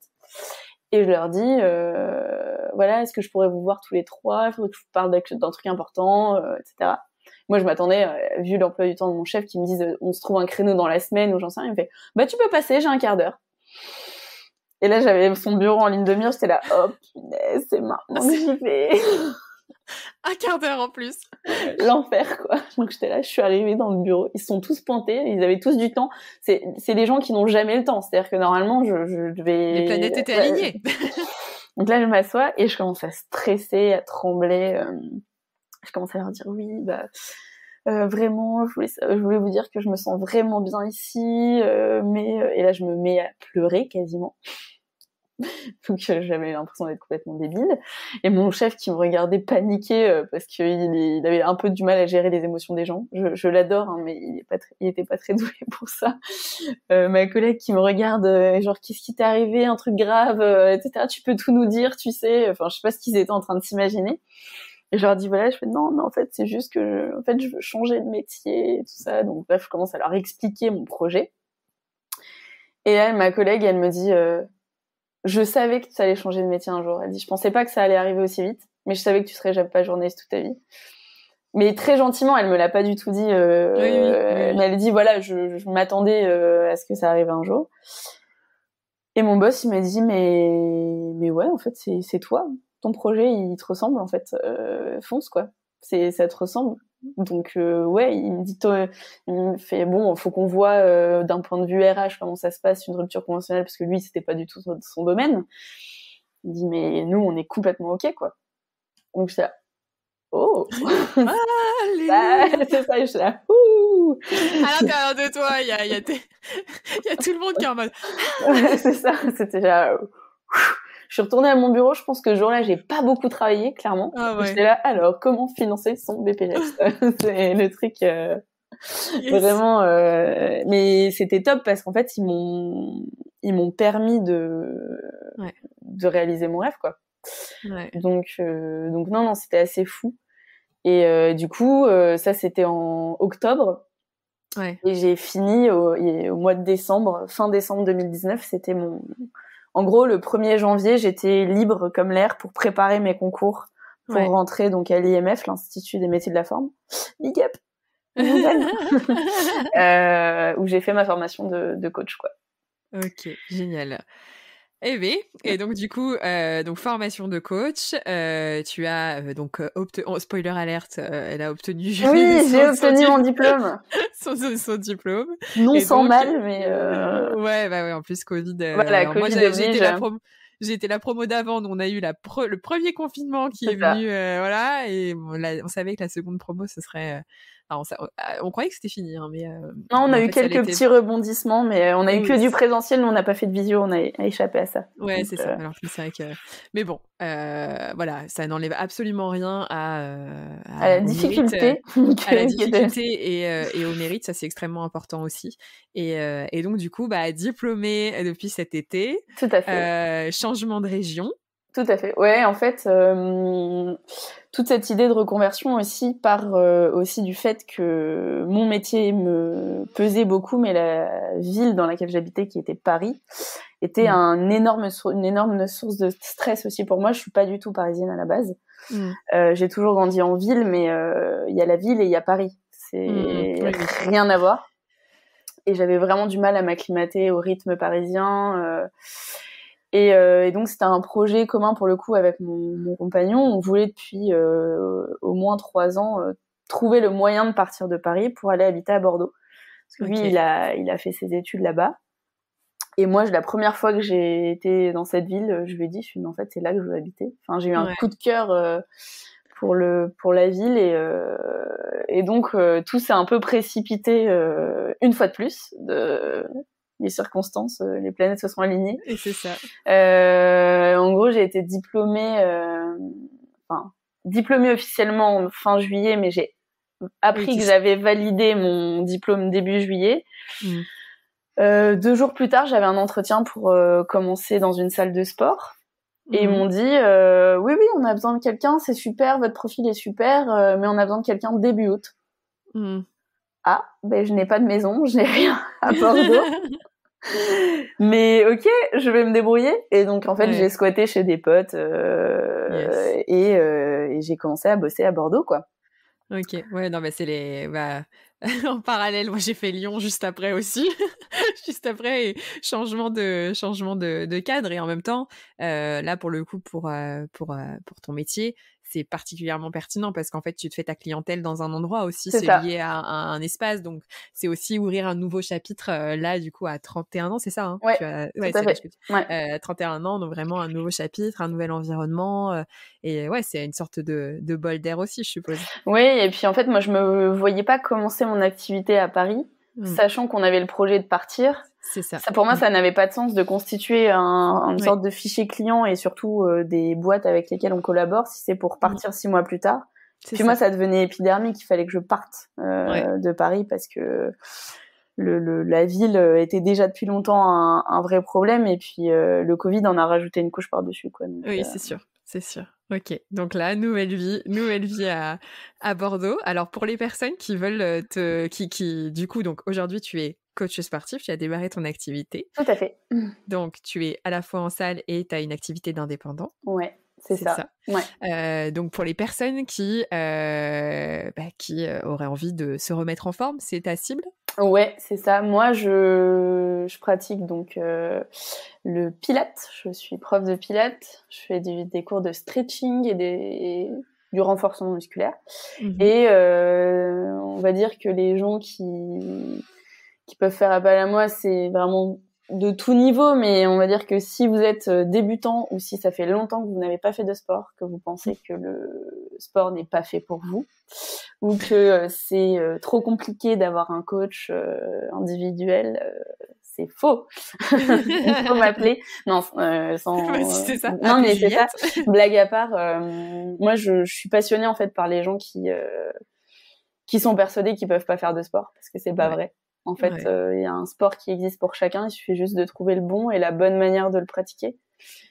Et je leur dis, euh, voilà, est-ce que je pourrais vous voir tous les trois Il faudrait que je vous parle d'un truc important, euh, etc. Moi, je m'attendais, vu l'emploi du temps de mon chef, qui me dise, on se trouve un créneau dans la semaine ou j'en sais rien. Il me fait, bah tu peux passer, j'ai un quart d'heure. Et là, j'avais son bureau en ligne de mire, j'étais là, oh punaise, c'est marrant que ah, j'y un quart d'heure en plus. L'enfer, quoi. Donc j'étais là, je suis arrivée dans le bureau. Ils sont tous pointés ils avaient tous du temps. C'est, c'est des gens qui n'ont jamais le temps. C'est-à-dire que normalement, je, je devais. Les planètes étaient alignées. <laughs> Donc là, je m'assois et je commence à stresser, à trembler. Euh, je commence à leur dire oui, bah. Euh, vraiment, je voulais, je voulais, vous dire que je me sens vraiment bien ici, euh, mais et là je me mets à pleurer quasiment. <laughs> donc euh, j'avais l'impression d'être complètement débile. Et mon chef qui me regardait paniquer euh, parce qu'il il avait un peu du mal à gérer les émotions des gens. Je, l'adore, hein, mais il, pas était pas très <laughs> doué pour ça. Euh, ma collègue qui me regarde, genre qu'est-ce qui t'est arrivé, un truc grave, etc. Tu peux tout nous dire, tu sais. Enfin, je sais pas ce qu'ils étaient en train de s'imaginer. Et je leur dis voilà, je fais non, non, en fait c'est juste que je, en fait je veux changer de métier, et tout ça. Donc bref, je commence à leur expliquer mon projet. Et là, ma collègue, elle me dit. Euh, je savais que tu allais changer de métier un jour. Elle dit, je pensais pas que ça allait arriver aussi vite, mais je savais que tu serais jamais pas journaliste toute ta vie. Mais très gentiment, elle me l'a pas du tout dit. Euh, elle dit, voilà, je, m'attendais euh, à ce que ça arrive un jour. Et mon boss, il m'a dit, mais, mais ouais, en fait, c'est toi. Ton projet, il te ressemble, en fait. Euh, fonce, quoi. Ça te ressemble. Donc euh, ouais, il me dit, il fait bon, faut qu'on voit euh, d'un point de vue RH comment ça se passe une rupture conventionnelle parce que lui c'était pas du tout son, domaine. Il dit mais nous on est complètement ok quoi. Donc ça. là, oh, ah, <laughs> c'est ça, suis là, ouh. À l'intérieur de toi, il y a, <laughs> tout le monde qui est en mode. Ah! c'est ça, c'était là. Je suis retournée à mon bureau. Je pense que ce jour-là, j'ai pas beaucoup travaillé, clairement. Ah J'étais là. Alors, comment financer son BPJ <laughs> C'est le truc. Euh, vraiment, euh, mais c'était top parce qu'en fait ils m'ont ils m'ont permis de de réaliser mon rêve quoi. Ouais. Donc euh, donc non non c'était assez fou et du coup ça c'était en octobre Ouais. Et j'ai fini au, au, mois de décembre, fin décembre 2019, c'était mon, en gros, le 1er janvier, j'étais libre comme l'air pour préparer mes concours pour rentrer donc à l'IMF, l'Institut des métiers de la forme. Big up <laughs> euh, Où j'ai fait ma formation de, coach, quoi. Ok, génial. Eh bien, et donc du coup, euh, donc formation de coach, euh, tu as euh, donc euh, obtenu, oh, spoiler alerte, euh, elle a obtenu. Ah oui, <laughs> j'ai obtenu son, mon diplôme. <laughs> son, son, diplôme. Non sans mal, mais. <laughs> ouais, bah ouais, en plus Covid. voilà, Covid. J'ai la promo. J'ai été la promo d'avant, on a eu la pre le premier confinement qui est, venu, voilà, et on, on, savait que la seconde promo ce serait euh, on croyait que c'était fini, hein, mais. Euh, non, euh, on a eu quelques petits rebondissements, mais on a eu que du présentiel. Nous, on n'a pas fait de visio, on a, échappé à ça. Ouais, c'est ça. Mais bon, voilà, ça n'enlève absolument rien à. la difficulté. <laughs> et, au mérite, ça, c'est extrêmement important aussi. Et, donc, du coup, bah, diplômé depuis cet été. Tout à fait. changement de région. Tout à fait. Ouais, en fait, euh, toute cette idée de reconversion aussi part euh, aussi du fait que mon métier me pesait beaucoup, mais la ville dans laquelle j'habitais, qui était Paris, était mmh. un énorme une énorme source de stress aussi pour moi. Je suis pas du tout parisienne à la base. Mmh. Euh, j'ai toujours grandi en ville, mais il y a la ville et il y a Paris. C'est mmh, rien à voir. Et j'avais vraiment du mal à m'acclimater au rythme parisien et, euh, et, donc c'était un projet commun pour le coup avec mon, mon compagnon. On voulait depuis euh, au moins trois ans euh, trouver le moyen de partir de Paris pour aller habiter à Bordeaux. Parce que lui, il a, il a fait ses études là-bas. Et moi, la première fois que j'ai été dans cette ville, je lui ai dit, je en fait, c'est là que je veux habiter. Enfin, j'ai eu un coup de cœur euh, pour le pour la ville et euh, et donc euh, tout s'est un peu précipité une fois de plus de les circonstances, euh, les planètes se sont alignées. Et c'est ça. Euh, en gros, j'ai été diplômée, euh, enfin, diplômée officiellement fin juillet, mais j'ai appris que j'avais validé mon diplôme début juillet. Mm. Euh, deux jours plus tard, j'avais un entretien pour commencer dans une salle de sport. Et ils mm. m'ont dit, euh, oui, oui, on a besoin de quelqu'un, c'est super, votre profil est super, mais on a besoin de quelqu'un début août. Mm ah, ben, je n'ai pas de maison, je n'ai rien <laughs> à Bordeaux. mais ok, je vais me débrouiller. Et donc en fait, j'ai squatté chez des potes euh, euh, et, j'ai commencé à bosser à Bordeaux, quoi. Ok, ouais, non, mais c'est les. Bah, <laughs> en parallèle, moi j'ai fait Lyon juste après aussi, <laughs> juste après changement de changement de, cadre et en même temps, euh, là pour le coup pour pour pour ton métier, c'est particulièrement pertinent parce qu'en fait, tu te fais ta clientèle dans un endroit aussi, c'est lié à, un espace. Donc, c'est aussi ouvrir un nouveau chapitre euh, là, du coup, à 31 ans, c'est ça hein, fait. 31 euh, ans, donc vraiment un nouveau chapitre, un nouvel environnement. Euh, et ouais, c'est une sorte de, bol d'air aussi, je suppose. Oui, et puis en fait, moi, je me voyais pas commencer mon activité à Paris, mmh. sachant qu'on avait le projet de partir ça. Pour moi, mm. ça n'avait pas de sens de constituer un, une sorte de fichier client et surtout euh, des boîtes avec lesquelles on collabore si c'est pour mm. partir six mois plus tard. Puis moi, ça devenait épidermique. Il fallait que je parte euh, de Paris parce que le, la ville était déjà depuis longtemps un, vrai problème. Et puis euh, le Covid en a rajouté une couche par-dessus. Quoi. oui, c'est sûr. C'est sûr. Ok, donc là, nouvelle vie, nouvelle vie à, à Bordeaux. Alors pour les personnes qui veulent euh, te, qui, qui du coup, donc aujourd'hui tu es coach sportif, tu as démarré ton activité. Tout à fait. Donc tu es à la fois en salle et tu as une activité d'indépendant. Ouais. C'est ça. Euh, donc pour les personnes qui, euh, bah, qui euh, auraient envie de se remettre en forme, c'est ta cible Ouais, c'est ça. Moi, je, pratique donc le pilate. Je suis prof de pilate. Je fais des, des cours de stretching et, des, du renforcement musculaire. Mmh et on va dire que les gens qui, qui peuvent faire appel à moi, c'est vraiment de tout niveau, mais on va dire que si vous êtes euh, débutant ou si ça fait longtemps que vous n'avez pas fait de sport, que vous pensez que le sport n'est pas fait pour vous, ou que euh, c'est euh, trop compliqué d'avoir un coach individuel, c'est faux. Il <laughs> faut m'appeler. Non, sans. <laughs> Bah, non, mais c'est ça. <laughs> Blague à part, moi, je, suis passionnée en fait par les gens qui qui sont persuadés qu'ils peuvent pas faire de sport parce que c'est pas vrai. En fait, euh, il y a un sport qui existe pour chacun. Il suffit juste de trouver le bon et la bonne manière de le pratiquer.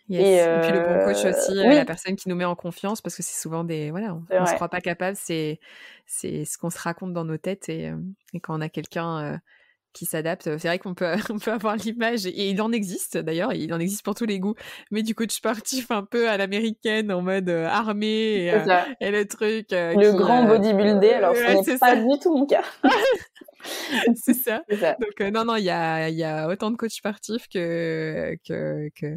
Et, puis le bon coach euh, aussi, euh, la personne qui nous met en confiance, parce que c'est souvent des. Voilà, on ne se croit pas capable, c'est ce qu'on se raconte dans nos têtes. Et, et quand on a quelqu'un qui s'adapte. Euh, c'est vrai qu'on peut, <laughs> on peut avoir l'image, et il en existe d'ailleurs, il en existe pour tous les goûts, mais du coach sportif un peu à l'américaine, en mode euh, armée, euh, et, le truc. le grand bodybuilder, alors ce n'est pas du tout mon cas. <laughs> c'est ça. Donc non, non, il y a, y a, autant de coachs sportifs que, que, que,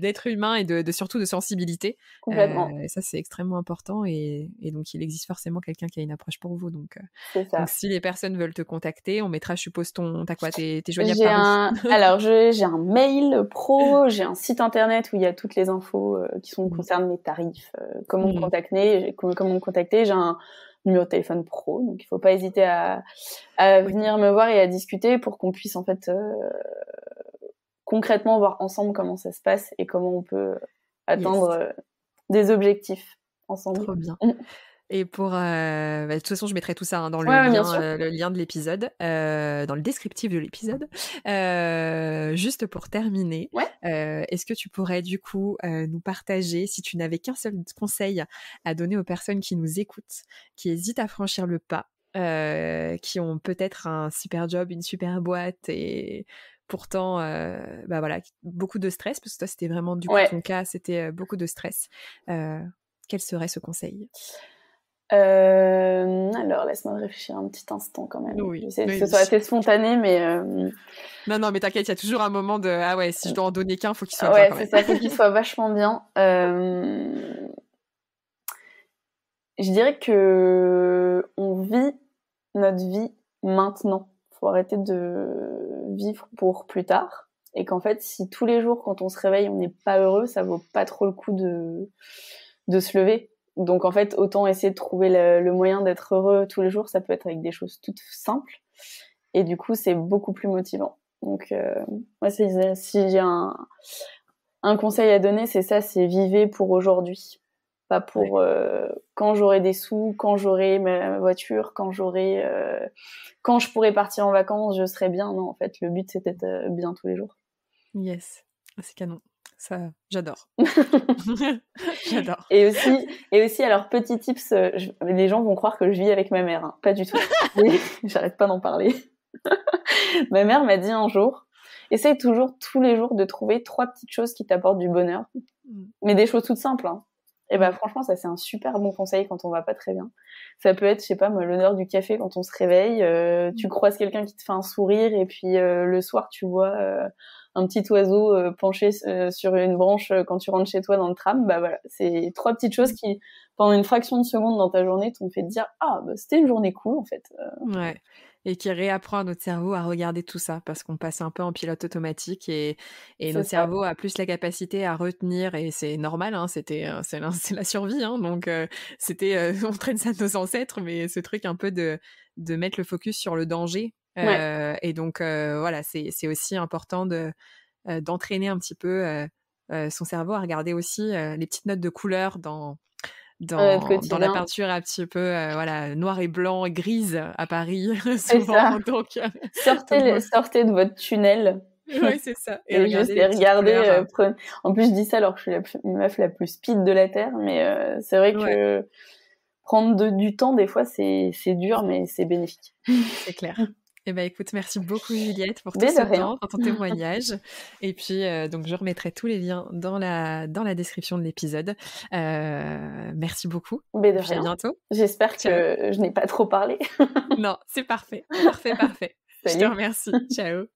d'être humain et de, surtout de sensibilité. Complètement. Euh, et ça, c'est extrêmement important. Et, donc, il existe forcément quelqu'un qui a une approche pour vous. Donc, euh, donc, si les personnes veulent te contacter, on mettra, je suppose, ton. T'as quoi T'es joignable par <laughs> Alors, j'ai un mail pro, j'ai un site internet où il y a toutes les infos euh, qui sont, mm. concernent mes tarifs, comment, me mm. contacter, comment me contacter. J'ai un numéro de téléphone pro. Donc il faut pas hésiter à, venir me voir et à discuter pour qu'on puisse en fait concrètement voir ensemble comment ça se passe et comment on peut atteindre euh, des objectifs ensemble. Trop bien. Mm. Et pour, euh, bah, de toute façon, je mettrai tout ça hein, dans le, lien, euh, le, lien, de l'épisode, dans le descriptif de l'épisode. juste pour terminer, est-ce que tu pourrais du coup nous partager, si tu n'avais qu'un seul conseil à donner aux personnes qui nous écoutent, qui hésitent à franchir le pas, qui ont peut-être un super job, une super boîte et pourtant, euh, bah voilà, beaucoup de stress, parce que toi, c'était vraiment du coup ton cas, c'était euh, beaucoup de stress. Euh, quel serait ce conseil alors, laisse-moi réfléchir un petit instant quand même. je sais que ce soit assez spontané, mais. Non, non, mais t'inquiète, il y a toujours un moment de Ah ouais, si je dois en donner qu'un, faut qu'il soit ah c'est ça, faut qu'il soit vachement bien. Je dirais que on vit notre vie maintenant arrêter de vivre pour plus tard. Et qu'en fait, si tous les jours, quand on se réveille, on n'est pas heureux, ça vaut pas trop le coup de, de se lever. Donc en fait, autant essayer de trouver le, moyen d'être heureux tous les jours. Ça peut être avec des choses toutes simples. Et du coup, c'est beaucoup plus motivant. Donc moi, euh, si j'ai un, un conseil à donner, c'est ça, c'est vivez pour aujourd'hui pour euh, quand j'aurai des sous, quand j'aurai ma voiture, quand j'aurai, euh, quand je pourrai partir en vacances, je serai bien. Non, en fait, le but c'était euh, bien tous les jours. Yes, ah, c'est canon. Ça, j'adore. <laughs> <laughs> j'adore. Et aussi, et aussi, alors petit tips, les gens vont croire que je vis avec ma mère. Hein. Pas du tout. <laughs> J'arrête pas d'en parler. ma mère m'a dit un jour, essaye toujours tous les jours de trouver trois petites choses qui t'apportent du bonheur. Mm. Mais des choses toutes simples. Hein. Et eh ben franchement, ça c'est un super bon conseil quand on va pas très bien. Ça peut être, je sais pas moi, l'honneur du café quand on se réveille. Euh, mm. tu croises quelqu'un qui te fait un sourire et puis euh, le soir tu vois euh, un petit oiseau penché sur une branche quand tu rentres chez toi dans le tram. Bah voilà, c'est trois petites choses qui pendant une fraction de seconde dans ta journée t'ont fait dire ah bah, c'était une journée cool en fait et qui réapprend à notre cerveau à regarder tout ça parce qu'on passe un peu en pilote automatique et, et notre cerveau a plus la capacité à retenir et c'est normal, hein, c'était euh, <laughs> c'est la, survie, hein, donc euh, c'était euh, <laughs> on traîne ça de nos ancêtres, mais ce truc un peu de de mettre le focus sur le danger et donc voilà c'est c'est aussi important de d'entraîner un petit peu son cerveau à regarder aussi les petites notes de couleur dans euh, dans, dans, la peinture un petit peu euh, voilà noir et blanc et grise à Paris <laughs> souvent, <laughs> donc, euh, sortez, sortez de votre tunnel oui, <laughs> c'est ça. Et, et En plus, je dis ça alors que je suis la meuf la plus speed de la Terre, mais c'est vrai que prendre du temps, des fois, c'est dur, mais c'est bénéfique. c'est clair. Eh ben, écoute, merci beaucoup Juliette pour tout ton <laughs> témoignage. Et puis, euh, donc, je remettrai tous les liens dans la, dans la description de l'épisode. Euh, merci beaucoup. À bientôt. J'espère que je n'ai pas trop parlé. non, c'est parfait. Parfait, parfait. <laughs> Je te remercie. Ciao.